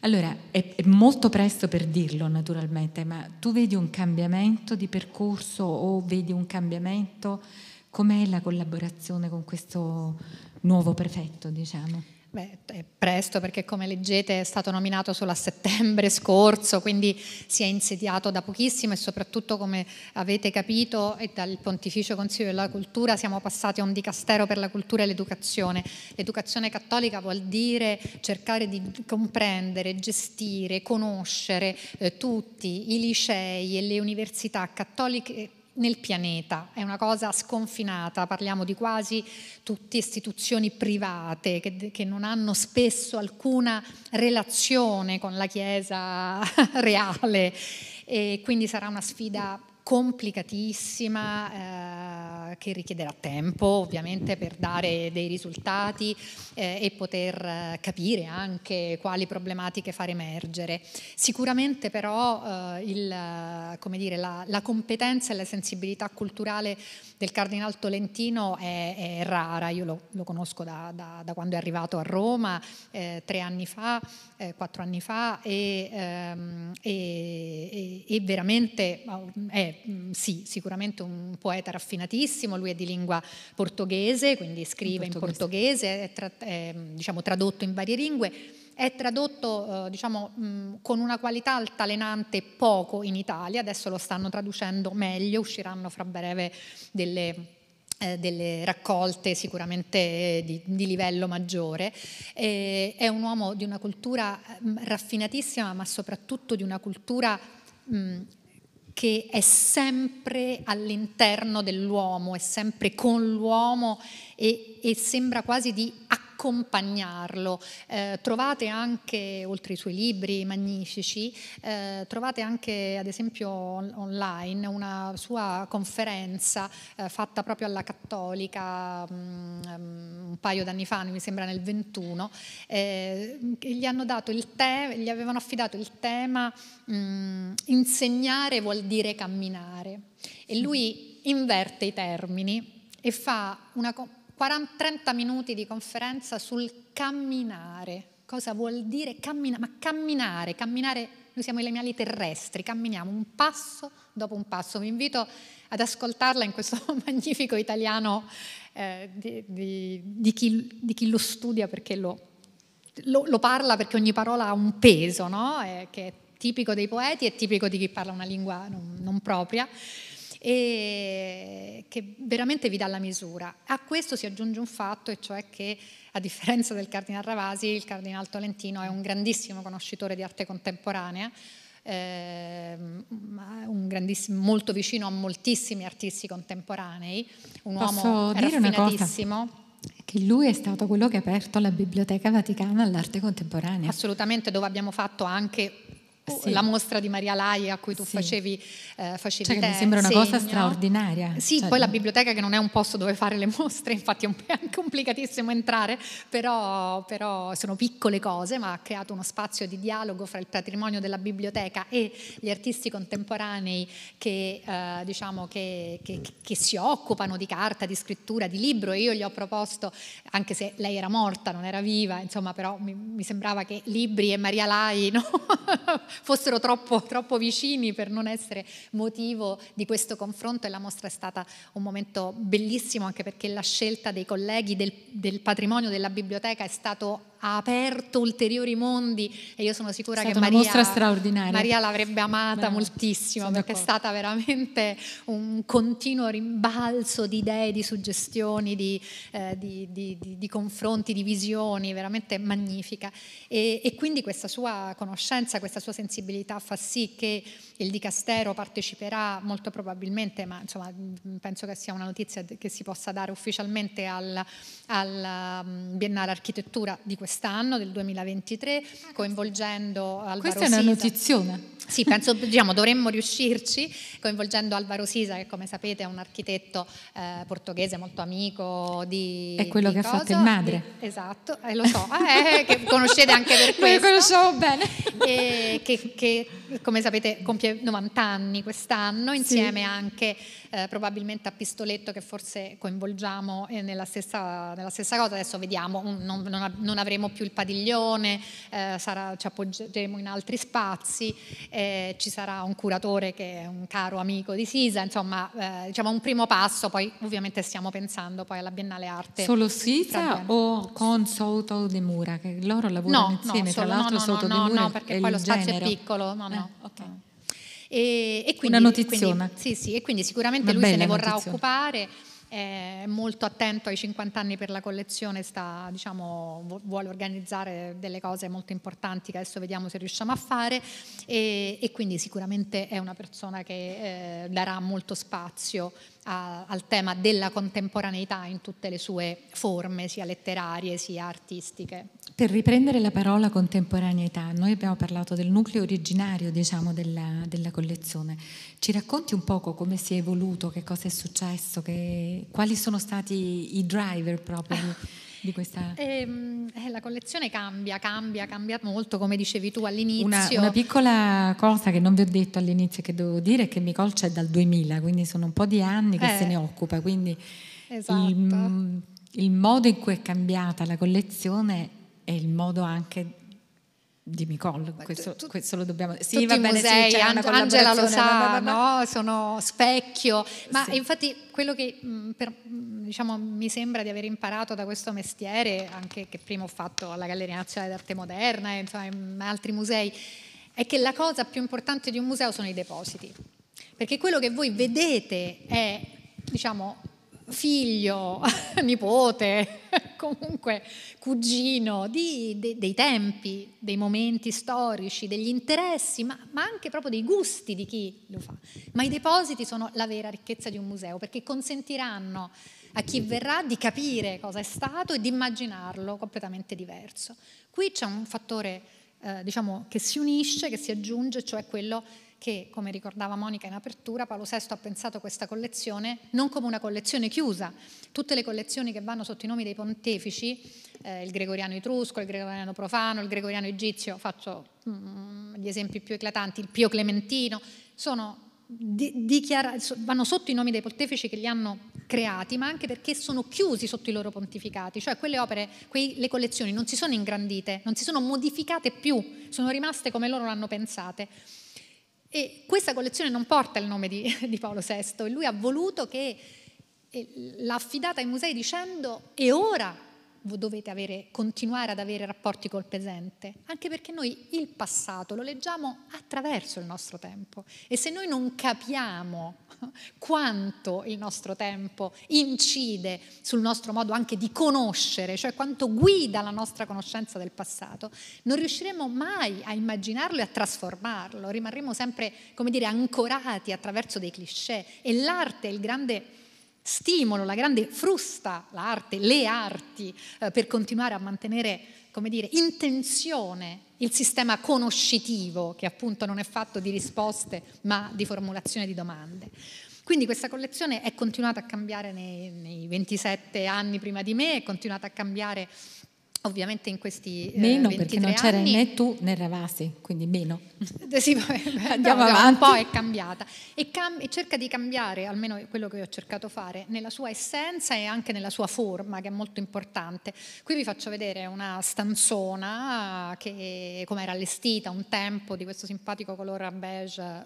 Allora, è, è, molto presto per dirlo naturalmente, ma tu vedi un cambiamento di percorso o vedi un cambiamento? Com'è la collaborazione con questo nuovo prefetto, diciamo? Beh, è presto perché come leggete è stato nominato solo a settembre scorso, quindi si è insediato da pochissimo e soprattutto come avete capito e dal Pontificio Consiglio della Cultura siamo passati a un dicastero per la cultura e l'educazione. L'educazione cattolica vuol dire cercare di comprendere, gestire, conoscere eh, tutti i licei e le università cattoliche nel pianeta, è una cosa sconfinata, parliamo di quasi tutte istituzioni private che, che non hanno spesso alcuna relazione con la Chiesa reale e quindi sarà una sfida complicatissima eh, che richiederà tempo ovviamente per dare dei risultati eh, e poter eh, capire anche quali problematiche far emergere. Sicuramente però eh, il, eh, dire, la, la, competenza e la sensibilità culturale del Cardinal Tolentino è, è rara, io lo, lo conosco da, da, da, quando è arrivato a Roma eh, tre anni fa, quattro anni fa e, ehm, e, e, e veramente è Mm, sì, sicuramente un poeta raffinatissimo, lui è di lingua portoghese, quindi scrive in portoghese, in portoghese è, tra, è diciamo, tradotto in varie lingue è tradotto eh, diciamo, mm, con una qualità altalenante poco in Italia, adesso lo stanno traducendo meglio, usciranno fra breve delle, eh, delle raccolte sicuramente eh, di, di livello maggiore. E è un uomo di una cultura mh, mm, raffinatissima, ma soprattutto di una cultura mh, che è sempre all'interno dell'uomo, è sempre con l'uomo e, e sembra quasi di accogliere accompagnarlo. Eh, trovate anche, oltre i suoi libri magnifici, eh, trovate anche ad esempio on- online una sua conferenza eh, fatta proprio alla Cattolica mh, mm, mm, un paio d'anni fa, mi sembra nel 21, eh, gli hanno dato il te- gli avevano affidato il tema mh, mm, insegnare vuol dire camminare e lui inverte i termini e fa una... Co- 40, 30 minuti di conferenza sul camminare. Cosa vuol dire camminare? Ma camminare, camminare, noi siamo i animali terrestri, camminiamo un passo dopo un passo. Vi invito ad ascoltarla in questo magnifico italiano eh, di, di, di, chi, di, chi, lo studia perché lo, lo, lo, parla, perché ogni parola ha un peso, no? eh, che è tipico dei poeti e tipico di chi parla una lingua non, non propria e che veramente vi dà la misura. A questo si aggiunge un fatto, e cioè che a differenza del Cardinal Ravasi, il Cardinal Tolentino è un grandissimo conoscitore di arte contemporanea, eh, molto vicino a moltissimi artisti contemporanei, un Posso uomo raffinatissimo che lui è stato quello che ha aperto la Biblioteca Vaticana all'arte contemporanea. Assolutamente, dove abbiamo fatto anche Oh, sì. la mostra di Maria Laia a cui tu sì. facevi, eh, facevi cioè, te, mi sembra una segno. cosa straordinaria. Sì, cioè, poi la mm. biblioteca che non è un posto dove fare le mostre, infatti è, un, è complicatissimo entrare, però, però, sono piccole cose, ma ha creato uno spazio di dialogo fra il patrimonio della biblioteca e gli artisti contemporanei che, eh, diciamo che, che, che, si occupano di carta, di scrittura, di libro e io gli ho proposto, anche se lei era morta, non era viva, insomma però mi, mi sembrava che libri e Maria Lai no? fossero troppo, troppo vicini per non essere motivo di questo confronto e la mostra è stata un momento bellissimo anche perché la scelta dei colleghi del, del patrimonio della biblioteca è stato ha aperto ulteriori mondi e io sono sicura che Maria, Maria, l'avrebbe amata Beh, moltissimo perché d'accordo. è stata veramente un continuo rimbalzo di idee, di suggestioni, di, eh, di, di, di confronti, di visioni, veramente magnifica. E, e quindi questa sua conoscenza, questa sua sensibilità fa sì che il Dicastero parteciperà molto probabilmente, ma insomma penso che sia una notizia che si possa dare ufficialmente al, al Biennale Architettura di quest'anno quest'anno, del 2023, ah, coinvolgendo Alvaro Questa è una notizione. Sì, penso diciamo, dovremmo riuscirci, coinvolgendo Alvaro Sisa, che come sapete è un architetto eh, portoghese molto amico di... È quello di che Coso, ha fatto il madre. Di, esatto, eh, lo so, ah, eh, eh, che conoscete anche per questo. Lo conosciamo bene. E che, che, come sapete compie 90 anni quest'anno, insieme sì. anche eh, probabilmente a Pistoletto che forse coinvolgiamo eh, nella stessa, nella, stessa, cosa. Adesso vediamo, non, non, non avremo più il padiglione, sarà, ci appoggeremo in altri spazi eh, ci sarà un curatore che è un caro amico di Sisa, insomma eh, diciamo un primo passo, poi ovviamente stiamo pensando poi alla Biennale Arte. Solo Sisa o con Souto De Mura, che loro lavorano no, insieme, no, solo, l'altro no, no, no, De Mura no, perché poi lo spazio genero. è piccolo, no, no. Eh, okay. E, e quindi, Una notizia. sì, sì, e quindi sicuramente Ma lui se ne vorrà notizione. occupare è molto attento ai 50 anni per la collezione, sta, diciamo, vuole organizzare delle cose molto importanti che adesso vediamo se riusciamo a fare e, e quindi sicuramente è una persona che eh, darà molto spazio a, al tema della contemporaneità in tutte le sue forme, sia letterarie sia artistiche. Per riprendere la parola contemporaneità, noi abbiamo parlato del nucleo originario diciamo, della, della collezione. Ci racconti un poco come si è evoluto, che cosa è successo, che, quali sono stati i driver proprio? di questa? Ehm, eh, la collezione cambia, cambia, cambia molto, come dicevi tu all'inizio. Una, una, piccola cosa che non vi ho detto all'inizio che devo dire è che Micol c'è dal 2000, quindi sono un po' di anni che eh, se ne occupa, quindi esatto. il, il modo in cui è cambiata la collezione è il modo anche di Micol, questo, questo, lo dobbiamo... Sì, Tutti va bene, musei, sì, An- Angela lo sa, no? sono specchio, ma sì. infatti quello che mm, per, mm, diciamo, mi sembra di aver imparato da questo mestiere, anche che prima ho fatto alla Galleria Nazionale d'Arte Moderna e insomma, in altri musei, è che la cosa più importante di un museo sono i depositi, perché quello che voi vedete è, diciamo, figlio, nipote, comunque cugino di, de, dei tempi, dei momenti storici, degli interessi, ma, ma anche proprio dei gusti di chi lo fa. Ma i depositi sono la vera ricchezza di un museo perché consentiranno a chi verrà di capire cosa è stato e di immaginarlo completamente diverso. Qui c'è un fattore eh, diciamo, che si unisce, che si aggiunge, cioè quello che, come ricordava Monica in apertura, Paolo VI ha pensato questa collezione non come una collezione chiusa. Tutte le collezioni che vanno sotto i nomi dei pontefici, eh, il gregoriano etrusco, il gregoriano profano, il gregoriano egizio, faccio mm, gli esempi più eclatanti, il Pio Clementino, sono Dichiara, vanno sotto i nomi dei pontefici che li hanno creati, ma anche perché sono chiusi sotto i loro pontificati, cioè quelle opere, quei, le collezioni non si sono ingrandite, non si sono modificate più, sono rimaste come loro l'hanno pensate. E questa collezione non porta il nome di, di Paolo VI, e lui ha voluto che eh, l'ha affidata ai musei dicendo e ora dovete avere, continuare ad avere rapporti col presente, anche perché noi il passato lo leggiamo attraverso il nostro tempo e se noi non capiamo quanto il nostro tempo incide sul nostro modo anche di conoscere, cioè quanto guida la nostra conoscenza del passato, non riusciremo mai a immaginarlo e a trasformarlo, rimarremo sempre, come dire, ancorati attraverso dei cliché e l'arte è il grande stimolo, la grande frusta, l'arte, le arti, eh, per continuare a mantenere, come dire, in tensione il sistema conoscitivo, che appunto non è fatto di risposte, ma di formulazione di domande. Quindi questa collezione è continuata a cambiare nei, nei 27 anni prima di me, è continuata a cambiare Ovviamente in questi eh, meno, eh, perché non c'era né tu né Ravasi, quindi meno. sì, vabbè, andiamo no, avanti. Un po' è cambiata e, cam- e, cerca di cambiare, almeno quello che ho cercato di fare, nella sua essenza e anche nella sua forma, che è molto importante. Qui vi faccio vedere una stanzona che come era allestita un tempo di questo simpatico color beige.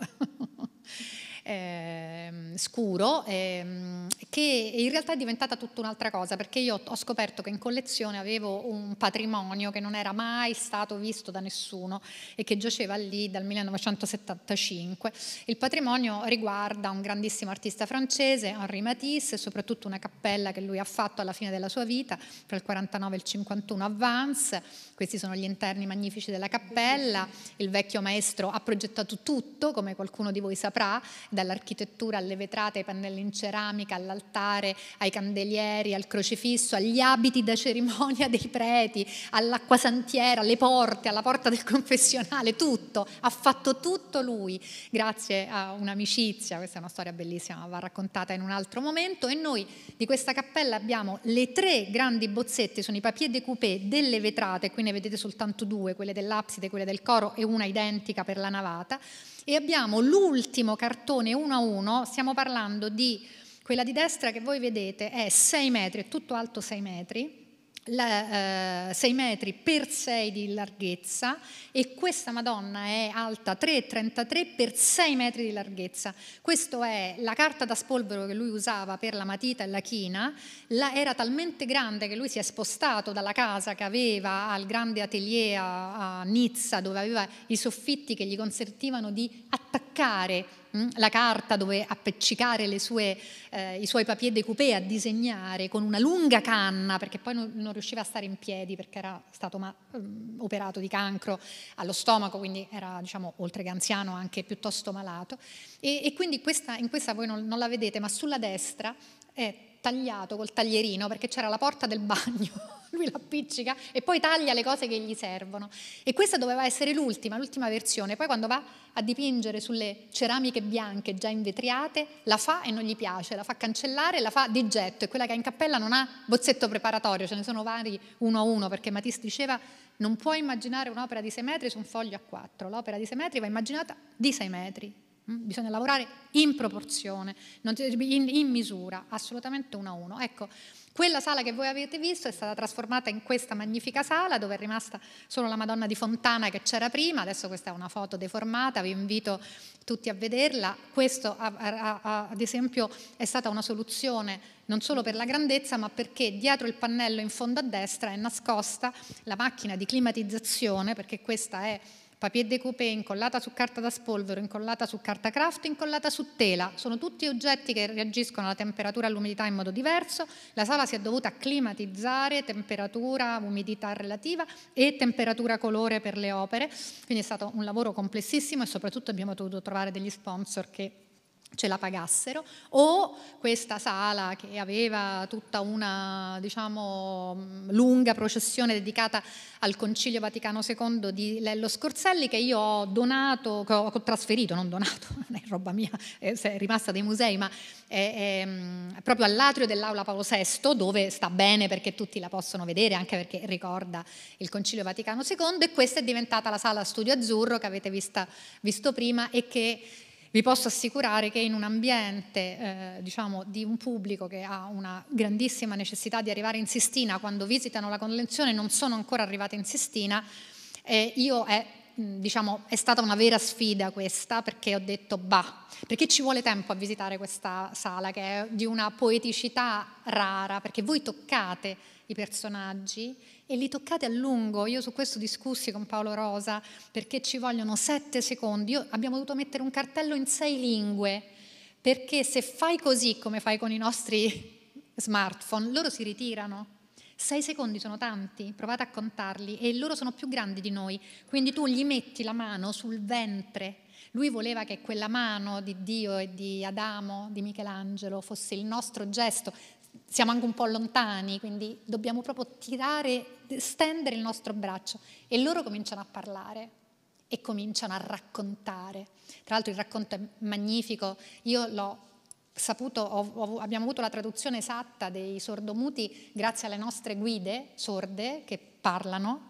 eh, scuro, eh, che in realtà è diventata tutta un'altra cosa, perché io ho scoperto che in collezione avevo un patrimonio che non era mai stato visto da nessuno e che giaceva lì dal 1975. Il patrimonio riguarda un grandissimo artista francese, Henri Matisse, e soprattutto una cappella che lui ha fatto alla fine della sua vita, tra il 49 e il 51 a Vance, questi sono gli interni magnifici della cappella, il vecchio maestro ha progettato tutto, come qualcuno di voi saprà, dall'architettura alle vetrate, ai pannelli in ceramica, all'altare, ai candelieri, al crocifisso, agli abiti da cerimonia dei preti, all'acquasantiera, alle porte, alla porta del confessionale, tutto, ha fatto tutto lui, grazie a un'amicizia, questa è una storia bellissima, va raccontata in un altro momento, e noi di questa cappella abbiamo le tre grandi bozzette, sono i papier découpé delle vetrate, qui ne vedete soltanto due, quelle dell'abside, quelle del coro e una identica per la navata, e abbiamo l'ultimo cartone 1 a 1, stiamo parlando di quella di destra che voi vedete è 6 metri, è tutto alto 6 metri, la, eh, 6 metri per 6 di larghezza e questa Madonna è alta 3,33 per 6 metri di larghezza. Questa è la carta da spolvero che lui usava per la matita e la china, la, era talmente grande che lui si è spostato dalla casa che aveva al grande atelier a, a Nizza dove aveva i soffitti che gli consentivano di attaccare Mm? la carta dove appiccicare sue, eh, i suoi papier decoupé a disegnare con una lunga canna, perché poi non, non riusciva a stare in piedi perché era stato ma, um, operato di cancro allo stomaco, quindi era diciamo, oltre che anziano anche piuttosto malato. E, e quindi questa, in questa voi non, non la vedete, ma sulla destra è tagliato col taglierino perché c'era la porta del bagno, lui l'appiccica e poi taglia le cose che gli servono. E questa doveva essere l'ultima, l'ultima versione. Poi quando va a dipingere sulle ceramiche bianche già invetriate, la fa e non gli piace, la fa cancellare, la fa di getto e quella che ha in cappella non ha bozzetto preparatorio, ce ne sono vari uno a uno perché Matisse diceva non puoi immaginare un'opera di 6 metri su un foglio a 4, l'opera di 6 metri va immaginata di 6 metri, Mm? Bisogna lavorare in proporzione, in, in misura, assolutamente uno a uno. Ecco, quella sala che voi avete visto è stata trasformata in questa magnifica sala dove è rimasta solo la Madonna di Fontana che c'era prima, adesso questa è una foto deformata, vi invito tutti a vederla. Questo a, a, a, ad esempio è stata una soluzione non solo per la grandezza ma perché dietro il pannello in fondo a destra è nascosta la macchina di climatizzazione perché questa è papier découpé incollata su carta da spolvero, incollata su carta craft, incollata su tela. Sono tutti oggetti che reagiscono alla temperatura e all'umidità in modo diverso. La sala si è dovuta climatizzare, temperatura, umidità relativa e temperatura colore per le opere. Quindi è stato un lavoro complessissimo e soprattutto abbiamo dovuto trovare degli sponsor che ce la pagassero, o questa sala che aveva tutta una diciamo, lunga processione dedicata al Concilio Vaticano II di Lello Scorselli che io ho donato, che ho trasferito, non donato, non è roba mia, è rimasta dei musei, ma è, è proprio all'atrio dell'Aula Paolo VI dove sta bene perché tutti la possono vedere, anche perché ricorda il Concilio Vaticano II e questa è diventata la sala Studio Azzurro che avete vista, visto prima e che vi posso assicurare che in un ambiente eh, diciamo, di un pubblico che ha una grandissima necessità di arrivare in Sistina, quando visitano la convenzione non sono ancora arrivata in Sistina, eh, io è Diciamo, è stata una vera sfida questa perché ho detto bah, perché ci vuole tempo a visitare questa sala che è di una poeticità rara, perché voi toccate i personaggi e li toccate a lungo. Io su questo discussi con Paolo Rosa perché ci vogliono sette secondi. Io abbiamo dovuto mettere un cartello in sei lingue perché se fai così come fai con i nostri smartphone, loro si ritirano. Sei secondi sono tanti, provate a contarli e loro sono più grandi di noi. Quindi tu gli metti la mano sul ventre. Lui voleva che quella mano di Dio e di Adamo, di Michelangelo, fosse il nostro gesto siamo anche un po' lontani, quindi dobbiamo proprio tirare, stendere il nostro braccio. E loro cominciano a parlare e cominciano a raccontare. Tra l'altro il racconto è magnifico, io l'ho saputo, ho, ho, abbiamo avuto la traduzione esatta dei sordomuti grazie alle nostre guide sorde che parlano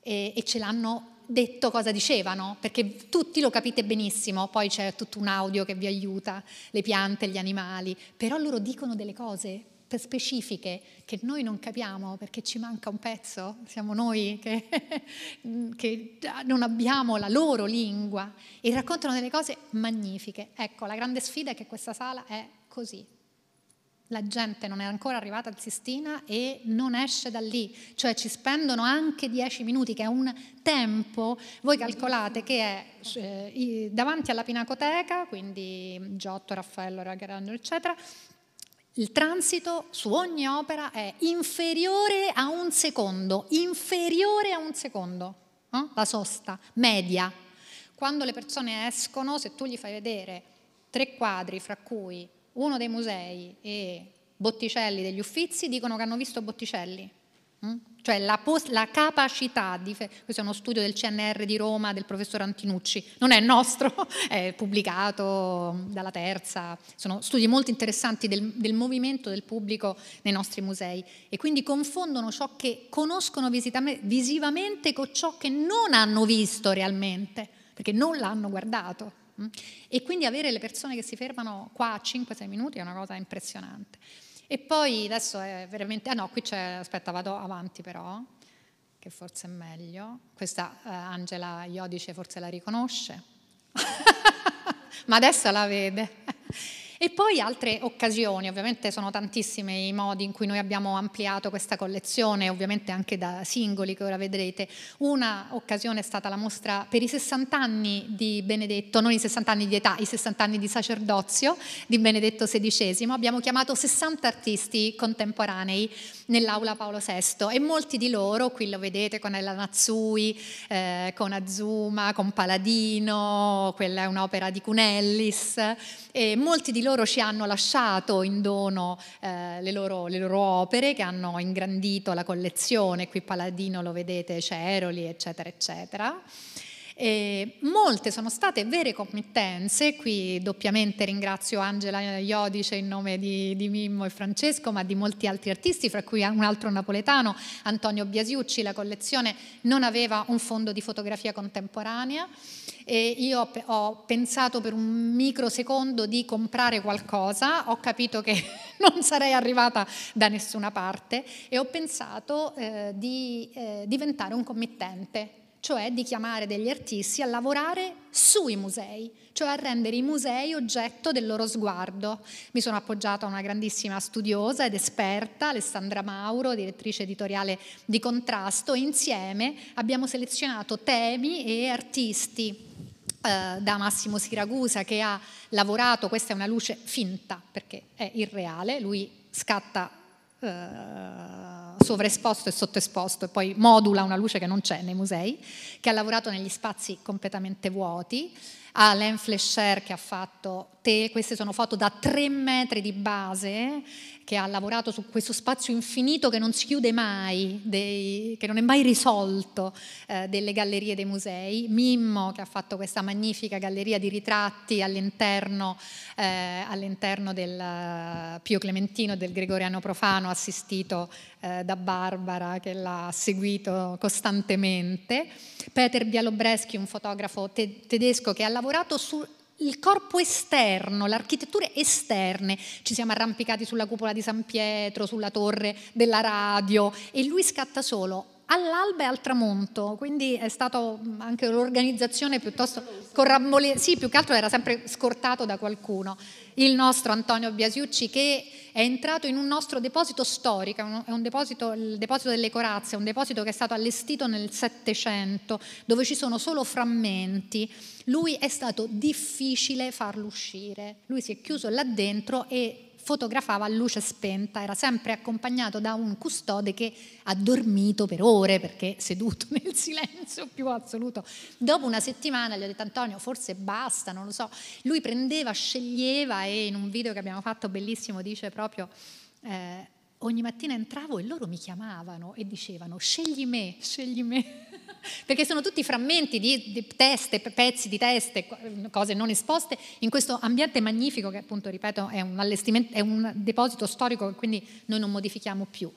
e, e ce l'hanno detto cosa dicevano, perché tutti lo capite benissimo, poi c'è tutto un audio che vi aiuta, le piante, gli animali, però loro dicono delle cose per specifiche che noi non capiamo perché ci manca un pezzo, siamo noi che, che non abbiamo la loro lingua e raccontano delle cose magnifiche. Ecco, la grande sfida è che questa sala è così, la gente non è ancora arrivata al Sistina e non esce da lì, cioè ci spendono anche dieci minuti, che è un tempo, voi calcolate che è eh, davanti alla Pinacoteca, quindi Giotto, Raffaello, Ragherando, eccetera, il transito su ogni opera è inferiore a un secondo, inferiore a un secondo, eh? la sosta media. Quando le persone escono, se tu gli fai vedere tre quadri, fra cui uno dei musei e Botticelli degli Uffizi, dicono che hanno visto Botticelli. Mm? Cioè la, pos- la capacità di... Fe- questo è uno studio del CNR di Roma del professor Antinucci, non è nostro, è pubblicato dalla terza, sono studi molto interessanti del, del movimento del pubblico nei nostri musei e quindi confondono ciò che conoscono visitame- visivamente con ciò che non hanno visto realmente, perché non l'hanno guardato. Mm? E quindi avere le persone che si fermano qua a 5-6 minuti è una cosa impressionante. E poi adesso è veramente... Ah no, qui c'è... Aspetta, vado avanti però, che forse è meglio. Questa eh, Angela Iodice forse la riconosce, ma adesso la vede. E poi altre occasioni, ovviamente sono tantissimi i modi in cui noi abbiamo ampliato questa collezione, ovviamente anche da singoli che ora vedrete. Una occasione è stata la mostra per i 60 anni di Benedetto, non i 60 anni di età, i 60 anni di sacerdozio di Benedetto XVI. Abbiamo chiamato 60 artisti contemporanei nell'aula Paolo VI e molti di loro, qui lo vedete con Ella Nazzui, eh, con Azuma, con Paladino, quella è un'opera di Cunellis, e molti di loro ci hanno lasciato in dono eh, le, loro, le, loro, opere che hanno ingrandito la collezione, qui Paladino lo vedete, c'è Eroli, eccetera, eccetera. E molte sono state vere committenze, qui doppiamente ringrazio Angela Iodice in nome di, di Mimmo e Francesco, ma di molti altri artisti, fra cui un altro napoletano, Antonio Biasiucci, la collezione non aveva un fondo di fotografia contemporanea e io ho pensato per un microsecondo di comprare qualcosa, ho capito che non sarei arrivata da nessuna parte e ho pensato eh, di eh, diventare un committente cioè di chiamare degli artisti a lavorare sui musei, cioè a rendere i musei oggetto del loro sguardo. Mi sono appoggiata a una grandissima studiosa ed esperta, Alessandra Mauro, direttrice editoriale di Contrasto, e insieme abbiamo selezionato temi e artisti eh, da Massimo Siragusa che ha lavorato, questa è una luce finta perché è irreale, lui scatta eh, sovraesposto e sottoesposto e poi modula una luce che non c'è nei musei, che ha lavorato negli spazi completamente vuoti, ha Len Flecher che ha fatto, te, queste sono foto da tre metri di base che ha lavorato su questo spazio infinito che non si chiude mai, dei, che non è mai risolto eh, delle gallerie dei musei, Mimmo che ha fatto questa magnifica galleria di ritratti all'interno, eh, all'interno del eh, Pio Clementino e del Gregoriano Profano, assistito eh, da Barbara che l'ha seguito costantemente, Peter Bialobreschi, un fotografo te- tedesco che ha lavorato su il corpo esterno, le architetture esterne, ci siamo arrampicati sulla cupola di San Pietro, sulla torre della radio e lui scatta solo all'alba e al tramonto, quindi è stata anche un'organizzazione piuttosto corrambole, sì, più che altro era sempre scortato da qualcuno. Il nostro Antonio Biasiucci che è entrato in un nostro deposito storico, è un deposito, il deposito delle corazze, un deposito che è stato allestito nel Settecento, dove ci sono solo frammenti. Lui è stato difficile farlo uscire, lui si è chiuso là dentro e fotografava a luce spenta, era sempre accompagnato da un custode che ha dormito per ore perché seduto nel silenzio più assoluto. Dopo una settimana gli ho detto Antonio forse basta, non lo so. Lui prendeva, sceglieva e in un video che abbiamo fatto bellissimo dice proprio... Eh, ogni mattina entravo e loro mi chiamavano e dicevano scegli me, scegli me, perché sono tutti frammenti di, di, teste, pezzi di teste, cose non esposte in questo ambiente magnifico che appunto, ripeto, è un, allestimento, è un deposito storico che quindi noi non modifichiamo più.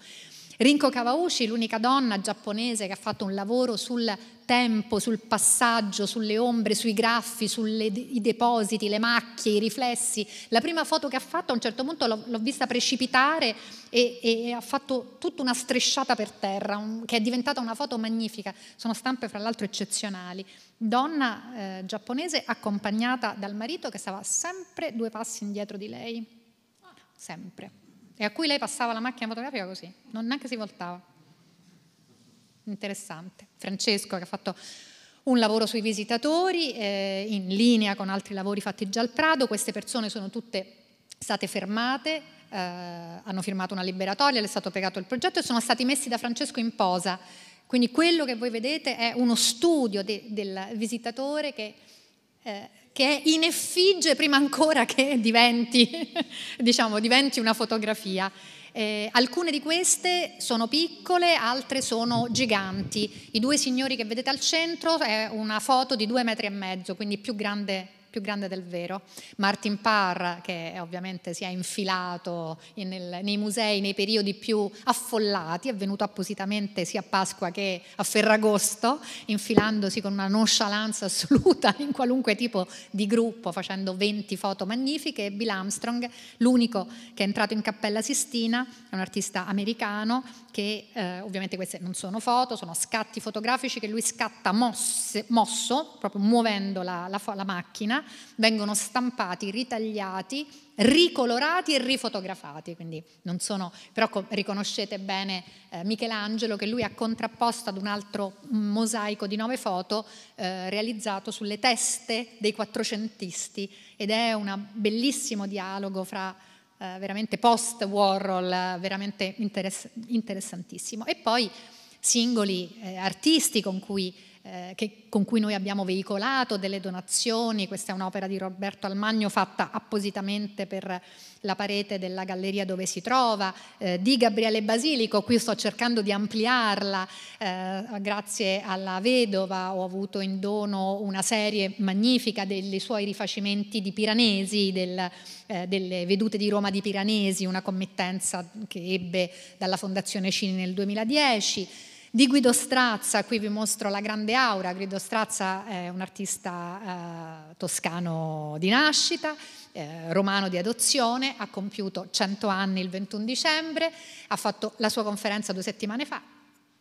Rinko Kawauchi, l'unica donna giapponese che ha fatto un lavoro sul tempo, sul passaggio, sulle ombre, sui graffi, sui depositi, le macchie, i riflessi. La prima foto che ha fatto a un certo punto l'ho, l'ho vista precipitare e, e, ha fatto tutta una strisciata per terra, un, che è diventata una foto magnifica. Sono stampe fra l'altro eccezionali. Donna eh, giapponese accompagnata dal marito che stava sempre due passi indietro di lei. Sempre e a cui lei passava la macchina fotografica così, non neanche si voltava. Interessante. Francesco che ha fatto un lavoro sui visitatori eh, in linea con altri lavori fatti già al Prado, queste persone sono tutte state fermate, eh, hanno firmato una liberatoria, le è stato pregato il progetto e sono stati messi da Francesco in posa. Quindi quello che voi vedete è uno studio de, del visitatore che eh, che è in effigie prima ancora che diventi, diciamo, diventi una fotografia. Eh, alcune di queste sono piccole, altre sono giganti. I due signori che vedete al centro è una foto di due metri e mezzo, quindi più grande più grande del vero. Martin Parr, che ovviamente si è infilato nel, nei musei nei periodi più affollati, è venuto appositamente sia a Pasqua che a Ferragosto, infilandosi con una nonchalance assoluta in qualunque tipo di gruppo, facendo 20 foto magnifiche, e Bill Armstrong, l'unico che è entrato in Cappella Sistina, è un artista americano che eh, ovviamente queste non sono foto, sono scatti fotografici che lui scatta mosse, mosso, proprio muovendo la, la, la macchina, vengono stampati, ritagliati, ricolorati e rifotografati. Quindi non sono, però riconoscete bene eh, Michelangelo che lui ha contrapposto ad un altro mosaico di nove foto eh, realizzato sulle teste dei quattrocentisti ed è un bellissimo dialogo fra eh, veramente post Warhol, veramente interess- interessantissimo. E poi singoli eh, artisti con cui eh, che, con cui noi abbiamo veicolato delle donazioni, questa è un'opera di Roberto Almagno fatta appositamente per la parete della galleria dove si trova, eh, di Gabriele Basilico, qui sto cercando di ampliarla, eh, grazie alla vedova ho avuto in dono una serie magnifica dei suoi rifacimenti di Piranesi, del, eh, delle vedute di Roma di Piranesi, una committenza che ebbe dalla Fondazione Cini nel 2010. Di Guido Strazza, qui vi mostro la grande aura, Guido Strazza è un artista eh, toscano di nascita, eh, romano di adozione, ha compiuto 100 anni il 21 dicembre, ha fatto la sua conferenza due settimane fa,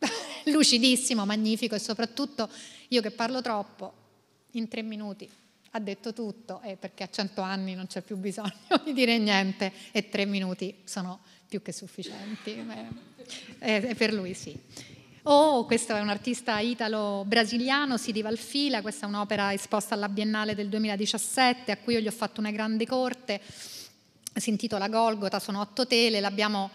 lucidissimo, magnifico e soprattutto io che parlo troppo, in tre minuti ha detto tutto eh, perché a 100 anni non c'è più bisogno di dire niente e tre minuti sono più che sufficienti. Eh, per lui sì. Oh, questo è un artista italo-brasiliano, Sidi Valfila, questa è un'opera esposta alla Biennale del 2017 a cui io gli ho fatto una grande corte, si intitola Golgota, sono otto tele, l'abbiamo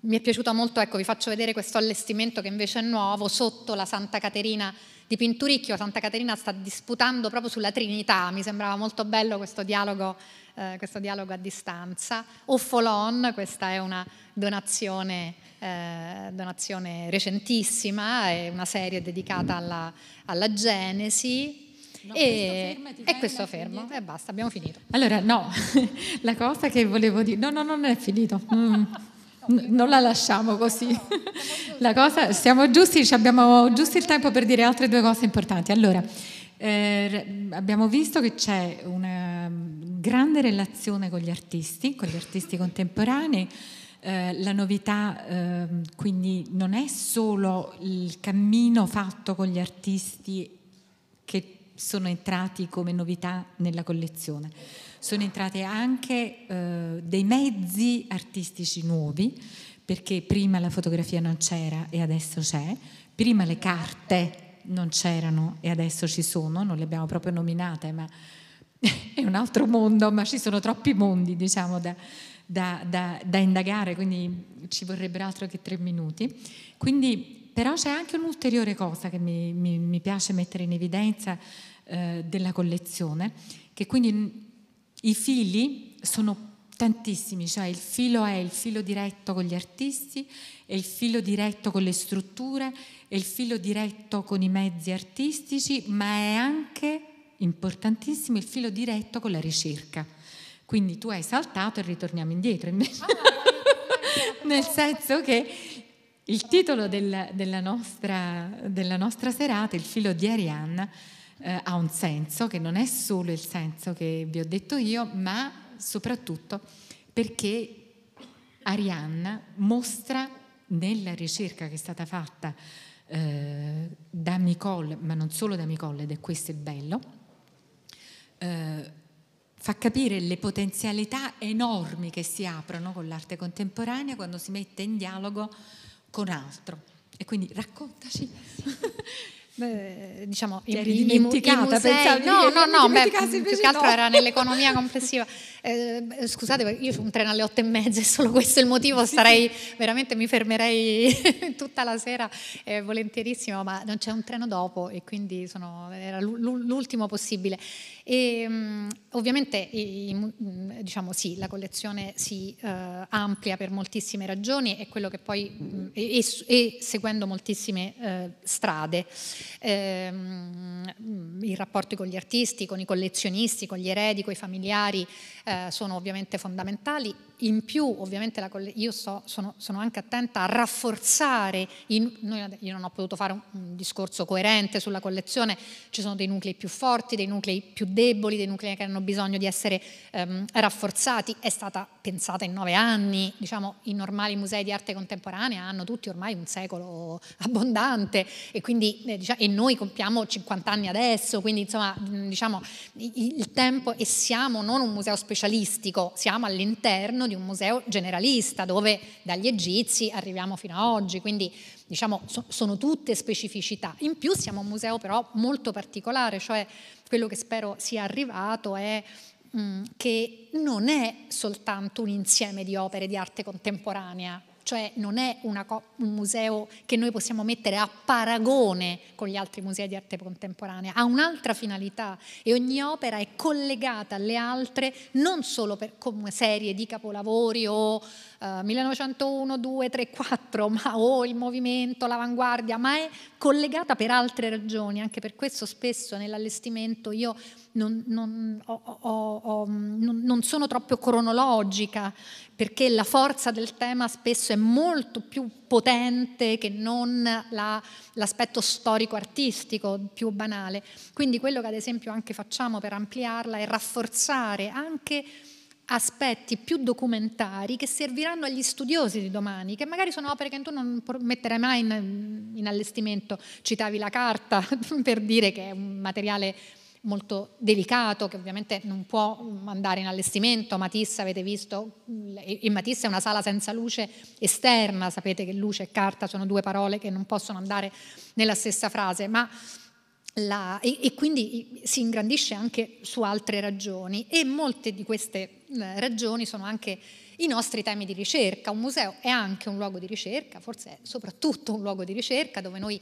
mi è piaciuto molto, ecco vi faccio vedere questo allestimento che invece è nuovo sotto la Santa Caterina di Pinturicchio, Santa Caterina sta disputando proprio sulla Trinità, mi sembrava molto bello questo dialogo, eh, questo dialogo a distanza. O Folon, questa è una donazione, eh, donazione recentissima, è una serie dedicata alla, alla Genesi, No, e, questo, e questo fermo e basta, abbiamo finito. Allora, no, la cosa che volevo dire, no, no, non è finito. Mm. non la lasciamo così. la cosa, siamo giusti, abbiamo giusto il tempo per dire altre due cose importanti. Allora, eh, abbiamo visto che c'è una mm, grande relazione con gli artisti, con gli artisti contemporanei. Eh, la novità eh, quindi non è solo il cammino fatto con gli artisti che sono entrati come novità nella collezione, sono entrate anche eh, dei mezzi artistici nuovi, perché prima la fotografia non c'era e adesso c'è, prima le carte non c'erano e adesso ci sono, non le abbiamo proprio nominate, ma è un altro mondo, ma ci sono troppi mondi diciamo da, da, da, da indagare, quindi ci vorrebbero altro che tre minuti. Quindi, però c'è anche un'ulteriore cosa che mi, mi, mi piace mettere in evidenza eh, della collezione, che quindi i fili sono tantissimi, cioè il filo è il filo diretto con gli artisti, è il filo diretto con le strutture, è il filo diretto con i mezzi artistici, ma è anche importantissimo il filo diretto con la ricerca. Quindi tu hai saltato e ritorniamo indietro. invece. Ah, Nel senso che il titolo del, della, nostra, della, nostra, serata, Il filo di Arianna, eh, ha un senso che non è solo il senso che vi ho detto io, ma soprattutto perché Arianna mostra nella ricerca che è stata fatta eh, da Nicole, ma non solo da Nicole, ed è questo il bello, eh, fa capire le potenzialità enormi che si aprono con l'arte contemporanea quando si mette in dialogo con altro. E quindi raccontaci. Beh, diciamo, Ti eri dimenticata, i musei, no, no, no, beh, più che altro no. era nell'economia complessiva. Eh, scusate, io ho un treno alle otto e mezza, è solo questo il motivo, starei veramente, mi fermerei tutta la sera eh, volentierissimo, ma non c'è un treno dopo e quindi sono, era l'ultimo possibile. E, mm, ovviamente mm, diciamo, sì, la collezione si uh, amplia per moltissime ragioni mm, e, poi, mh, e, e seguendo moltissime uh, strade, ehm, i rapporti con gli artisti, con i collezionisti, con gli eredi, con i familiari, eh, sono ovviamente fondamentali. In più, ovviamente, la, io so, sono, sono, anche attenta a rafforzare, in, noi, io non ho potuto fare un, un, discorso coerente sulla collezione, ci sono dei nuclei più forti, dei nuclei più deboli, dei nuclei che hanno bisogno di essere ehm, rafforzati, è stata pensata in nove anni, diciamo i normali musei di arte contemporanea hanno tutti ormai un secolo abbondante e, quindi, eh, diciamo, e noi compiamo 50 anni adesso, quindi insomma diciamo, il, il tempo e siamo non un museo specifico, specialistico, siamo all'interno di un museo generalista dove dagli egizi arriviamo fino a oggi, quindi diciamo so, sono tutte specificità. In più siamo un museo però molto particolare, cioè quello che spero sia arrivato è mh, che non è soltanto un insieme di opere di arte contemporanea cioè non è co- un museo che noi possiamo mettere a paragone con gli altri musei di arte contemporanea, ha un'altra finalità e ogni opera è collegata alle altre non solo per, come serie di capolavori o eh, 1901, 2, 3, 4, ma o il movimento, l'avanguardia, ma è collegata per altre ragioni, anche per questo spesso nell'allestimento io non, non, ho, ho, ho, non, sono troppo cronologica perché la forza del tema spesso è molto più potente che non la, l'aspetto storico-artistico più banale. Quindi quello che ad esempio anche facciamo per ampliarla è rafforzare anche aspetti più documentari che serviranno agli studiosi di domani, che magari sono opere che tu non metterai mai in, in allestimento. Citavi la carta per dire che è un materiale molto delicato che ovviamente non può mm, andare in allestimento. Matisse, avete visto, in mm, Matisse è una sala senza luce esterna, sapete che luce e carta sono due parole che non possono andare nella stessa frase, ma la, e, e, quindi si ingrandisce anche su altre ragioni e molte di queste mm, ragioni sono anche i nostri temi di ricerca. Un museo è anche un luogo di ricerca, forse è soprattutto un luogo di ricerca dove noi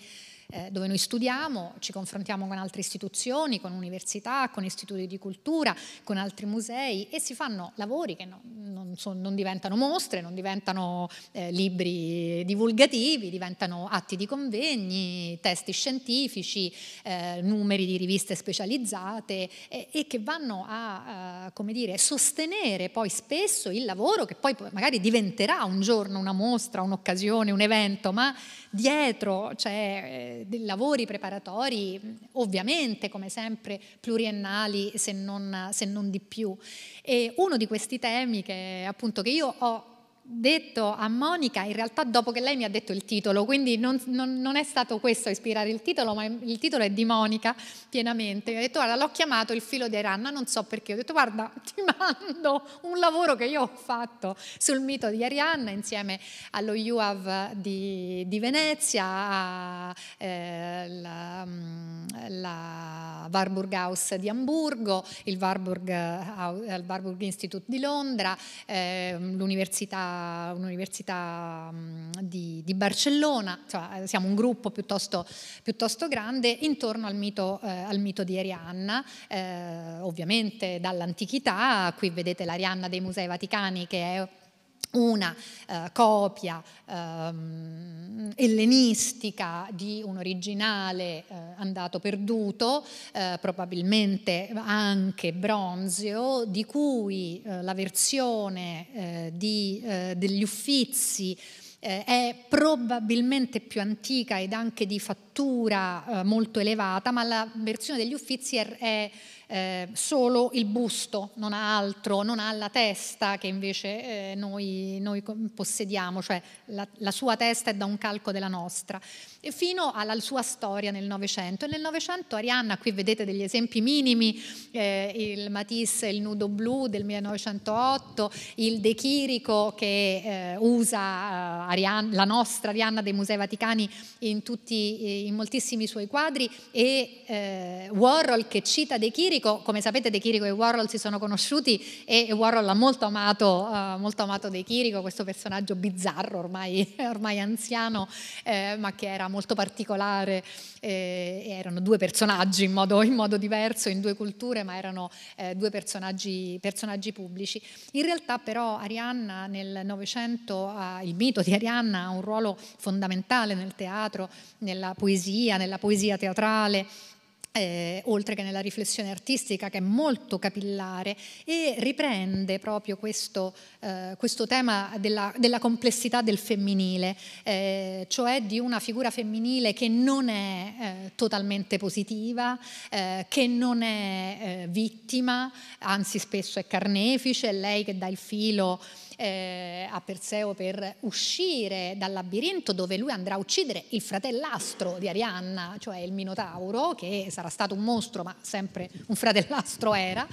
eh, dove noi studiamo, ci confrontiamo con altre istituzioni, con università, con istituti di cultura, con altri musei e si fanno lavori che non, non, so, non diventano mostre, non diventano eh, libri divulgativi, diventano atti di convegni, testi scientifici, eh, numeri di riviste specializzate e, e che vanno a, a dire, sostenere poi spesso il lavoro che poi magari diventerà un giorno una mostra, un'occasione, un evento, ma Dietro c'è cioè, eh, dei lavori preparatori, ovviamente come sempre pluriennali se non, se non di più. E uno di questi temi che appunto che io ho detto a Monica in realtà dopo che lei mi ha detto il titolo, quindi non, non, non, è stato questo a ispirare il titolo, ma il titolo è di Monica pienamente. Mi ha detto guarda l'ho chiamato il filo di Arianna, non so perché, ho detto guarda ti mando un lavoro che io ho fatto sul mito di Arianna insieme allo UAV di, di Venezia, alla eh, mm, Warburg House di Hamburgo, il Warburg, il Warburg Institute di Londra, eh, l'Università un'università mm, di, di, Barcellona, cioè, eh, siamo un gruppo piuttosto, piuttosto grande intorno al mito, eh, al mito di Arianna, eh, ovviamente dall'antichità, qui vedete l'Arianna dei Musei Vaticani che è una eh, copia ehm, ellenistica di un originale eh, andato perduto, eh, probabilmente anche bronzeo, di cui eh, la versione eh, di, eh, degli uffizi è probabilmente più antica ed anche di fattura molto elevata, ma la versione degli uffizi è, è eh, solo il busto, non ha altro, non ha la testa che invece eh, noi, noi, possediamo, cioè la, la, sua testa è da un calco della nostra, e fino alla sua storia nel Novecento. E nel Novecento Arianna, qui vedete degli esempi minimi, eh, il Matisse, il nudo blu del 1908, il De Chirico che eh, usa eh, Arianna, la nostra Arianna dei Musei Vaticani in, tutti, eh, in moltissimi suoi quadri e Warhol che cita De Chirico Chirico, come sapete De Chirico e Warhol si sono conosciuti e Warhol ha molto amato, uh, molto amato De Chirico, questo personaggio bizzarro ormai, ormai anziano, eh, ma che era molto particolare, eh, erano due personaggi in modo, in modo, diverso, in due culture, ma erano eh, due personaggi, personaggi, pubblici. In realtà però Arianna nel Novecento, il mito di Arianna ha un ruolo fondamentale nel teatro, nella poesia, nella poesia teatrale eh, oltre che nella riflessione artistica che è molto capillare e riprende proprio questo, eh, questo tema della, della, complessità del femminile, eh, cioè di una figura femminile che non è eh, totalmente positiva, eh, che non è eh, vittima, anzi spesso è carnefice, è lei che dà il filo eh, a Perseo per uscire dal labirinto dove lui andrà a uccidere il fratellastro di Arianna, cioè il Minotauro, che sarà stato un mostro ma sempre un fratellastro era,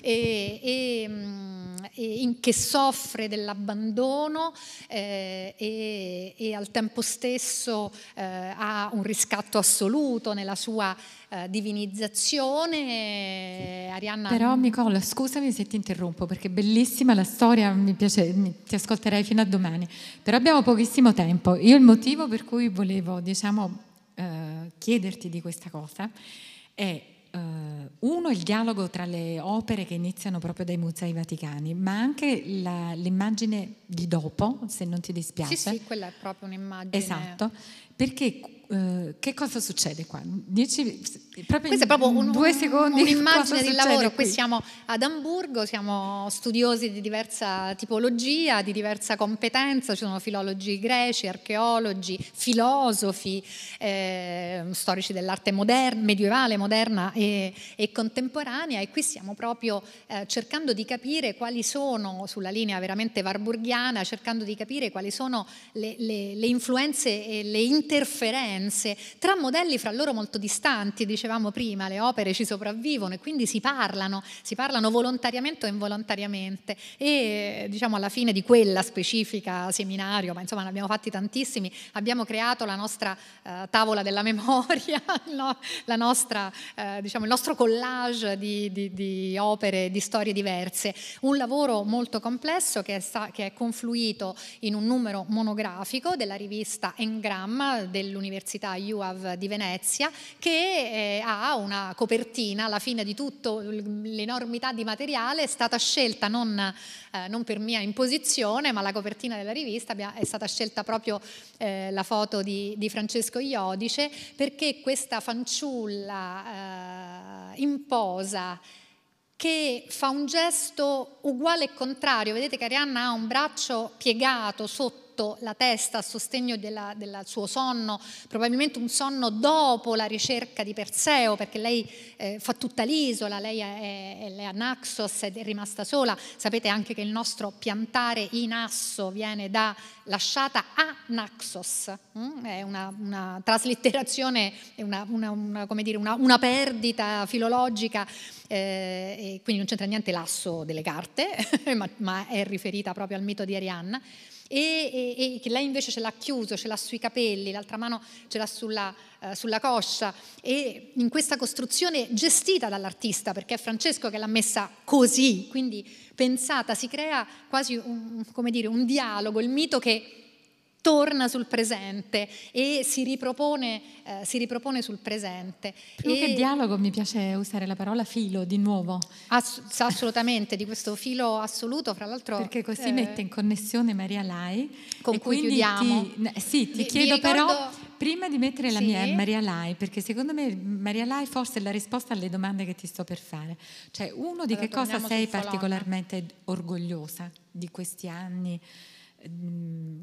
e, e, mm, e in che soffre dell'abbandono eh, e, e, al tempo stesso eh, ha un riscatto assoluto nella sua eh, divinizzazione. Arianna... Però Nicola, scusami se ti interrompo perché è bellissima la storia, mi piace dice ti ascolterei fino a domani, però abbiamo pochissimo tempo. Io il motivo per cui volevo diciamo, eh, chiederti di questa cosa è eh, uno il dialogo tra le opere che iniziano proprio dai Musei Vaticani, ma anche la, l'immagine di dopo, se non ti dispiace. Sì, sì, quella è proprio un'immagine. Esatto perché eh, che cosa succede qua? Dieci, proprio Questo è proprio un, due secondi un'immagine del lavoro. Qui? qui siamo ad Amburgo, siamo studiosi di diversa tipologia, di diversa competenza, ci sono filologi greci, archeologi, filosofi, eh, storici dell'arte moderna, medievale, moderna e, e, contemporanea e qui stiamo proprio eh, cercando di capire quali sono, sulla linea veramente varburghiana, cercando di capire quali sono le, le, le influenze e le intenzioni interferenze tra modelli fra loro molto distanti, dicevamo prima, le opere ci sopravvivono e quindi si parlano, si parlano volontariamente o involontariamente e diciamo alla fine di quella specifica seminario, ma insomma ne abbiamo fatti tantissimi, abbiamo creato la nostra eh, tavola della memoria, no? la nostra, eh, diciamo, il nostro collage di, di, di, opere, di storie diverse, un lavoro molto complesso che è, sta, che è confluito in un numero monografico della rivista Engram dell'Università UAV di Venezia che eh, ha una copertina alla fine di tutto l'enormità di materiale è stata scelta non, eh, non, per mia imposizione ma la copertina della rivista è stata scelta proprio eh, la foto di, di, Francesco Iodice perché questa fanciulla eh, imposa che fa un gesto uguale e contrario, vedete che Arianna ha un braccio piegato sotto sotto la testa a sostegno del suo sonno, probabilmente un sonno dopo la ricerca di Perseo, perché lei eh, fa tutta l'isola, lei è, è, è a Naxos ed è rimasta sola. Sapete anche che il nostro piantare in asso viene da lasciata a Naxos, mm? è una, una traslitterazione, è una, una, dire, una, perdita filologica, eh, quindi non c'entra niente l'asso delle carte, ma, ma è riferita proprio al mito di Arianna e, che lei invece ce l'ha chiuso, ce l'ha sui capelli, l'altra mano ce l'ha sulla, eh, sulla, coscia e in questa costruzione gestita dall'artista, perché è Francesco che l'ha messa così, quindi pensata, si crea quasi un, dire, un dialogo, il mito che torna sul presente e si ripropone, eh, si ripropone sul presente. Più e... che dialogo mi piace usare la parola filo di nuovo. Ass- assolutamente, di questo filo assoluto, fra l'altro... Perché così eh... mette in connessione Maria Lai. Con cui chiudiamo. Ti, sì, ti mi, chiedo mi ricordo... però... Prima di mettere la sì. mia Maria Lai, perché secondo me Maria Lai forse è la risposta alle domande che ti sto per fare. Cioè, uno di allora, che cosa sei eh. particolarmente orgogliosa di questi anni? Mh, mm,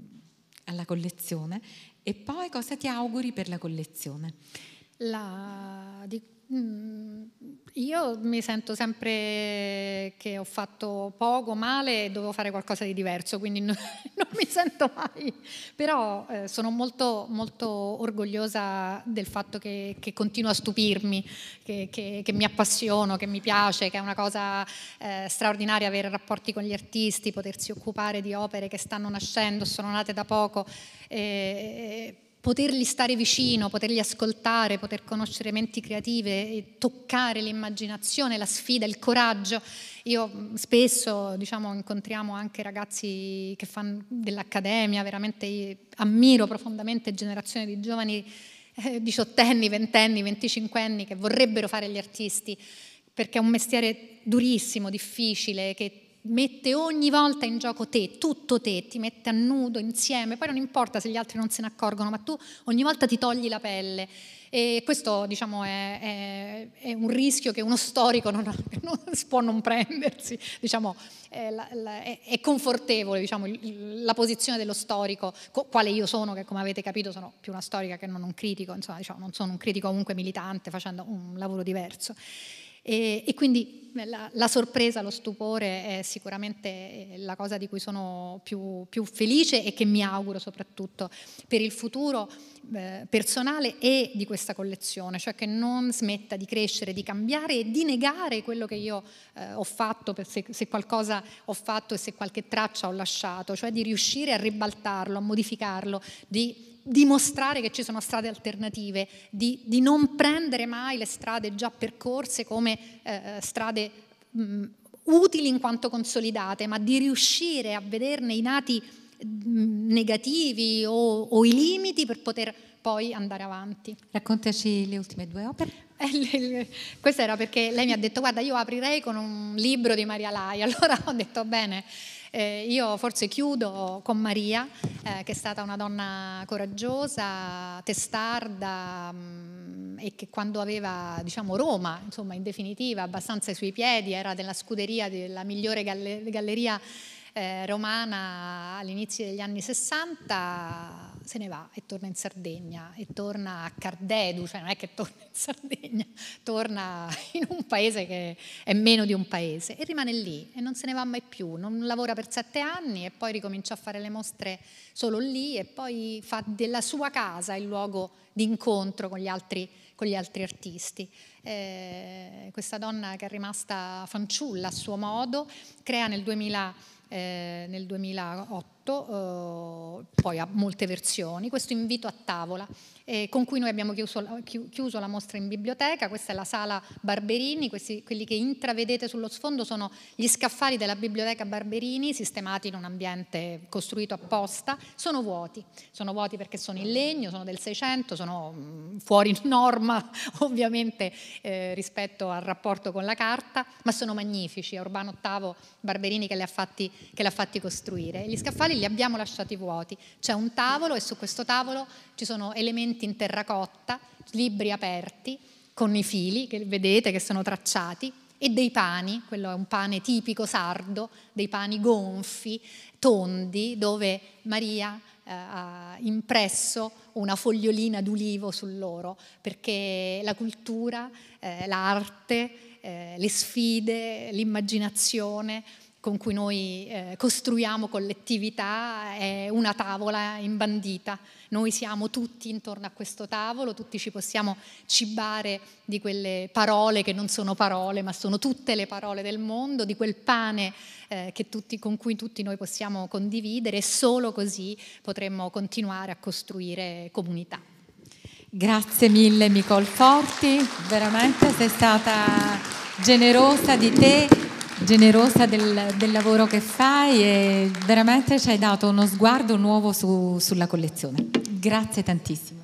alla collezione e poi cosa ti auguri per la collezione? La, di Mm, io mi sento sempre che ho fatto poco male e dovevo fare qualcosa di diverso, quindi non, non mi sento mai. Però eh, sono molto, molto orgogliosa del fatto che, che continuo a stupirmi, che, che, che, mi appassiono, che mi piace, che è una cosa eh, straordinaria avere rapporti con gli artisti, potersi occupare di opere che stanno nascendo, sono nate da poco. E, poterli stare vicino, poterli ascoltare, poter conoscere menti creative, toccare l'immaginazione, la sfida, il coraggio. Io mm, spesso diciamo, incontriamo anche ragazzi che fanno dell'accademia, veramente ammiro profondamente generazioni di giovani eh, diciottenni, ventenni, venticinquenni che vorrebbero fare gli artisti perché è un mestiere durissimo, difficile, che mette ogni volta in gioco te, tutto te, ti mette a nudo insieme, poi non importa se gli altri non se ne accorgono, ma tu ogni volta ti togli la pelle. E questo diciamo, è, è, è, un rischio che uno storico non, non può non prendersi, diciamo, è, è, confortevole diciamo, la posizione dello storico, quale io sono, che come avete capito sono più una storica che non un critico, insomma, diciamo, non sono un critico comunque militante facendo un lavoro diverso. E, e quindi la, la, sorpresa, lo stupore è sicuramente eh, la cosa di cui sono più, più felice e che mi auguro soprattutto per il futuro eh, personale e di questa collezione, cioè che non smetta di crescere, di cambiare e di negare quello che io eh, ho fatto, se, se, qualcosa ho fatto e se qualche traccia ho lasciato, cioè di riuscire a ribaltarlo, a modificarlo, di dimostrare che ci sono strade alternative, di, di non prendere mai le strade già percorse come eh, strade mh, mm, utili in quanto consolidate, ma di riuscire a vederne i nati mm, negativi o, o, i limiti per poter poi andare avanti. Raccontaci le ultime due opere. Eh, Questo era perché lei mi ha detto guarda io aprirei con un libro di Maria Lai, allora ho detto bene, eh, io forse chiudo con Maria, eh, che è stata una donna coraggiosa, testarda mh, mm, e che quando aveva diciamo, Roma, insomma in definitiva, abbastanza ai suoi piedi, era della scuderia della migliore galle- galleria eh, romana all'inizio degli anni 60 se ne va e torna in Sardegna e torna a Cardedu, cioè non è che torna in Sardegna, torna in un paese che è meno di un paese e rimane lì e non se ne va mai più, non lavora per sette anni e poi ricomincia a fare le mostre solo lì e poi fa della sua casa il luogo di incontro con gli altri, con gli altri artisti. Eh, questa donna che è rimasta fanciulla a suo modo crea nel 2000 eh, nel 2008 fatto, eh, poi ha molte versioni, questo invito a tavola eh, con cui noi abbiamo chiuso, chiuso, la mostra in biblioteca, questa è la sala Barberini, questi, quelli che intravedete sullo sfondo sono gli scaffali della biblioteca Barberini sistemati in un ambiente costruito apposta, sono vuoti, sono vuoti perché sono in legno, sono del 600, sono mm, fuori norma ovviamente eh, rispetto al rapporto con la carta, ma sono magnifici, è Urbano VIII Barberini che li ha fatti, che li ha fatti costruire. Gli scaffali quali li abbiamo lasciati vuoti. C'è un tavolo e su questo tavolo ci sono elementi in terracotta, libri aperti con i fili che vedete che sono tracciati e dei pani, quello è un pane tipico sardo, dei pani gonfi, tondi, dove Maria eh, ha impresso una fogliolina d'ulivo su loro, perché la cultura, eh, l'arte, eh, le sfide, l'immaginazione con cui noi eh, costruiamo collettività è una tavola imbandita. Noi siamo tutti intorno a questo tavolo, tutti ci possiamo cibare di quelle parole che non sono parole, ma sono tutte le parole del mondo, di quel pane eh, tutti, con cui tutti noi possiamo condividere e solo così potremmo continuare a costruire comunità. Grazie mille Nicole Forti, veramente sei stata generosa di te generosa del, del, lavoro che fai e veramente ci hai dato uno sguardo nuovo su, sulla collezione. Grazie tantissimo.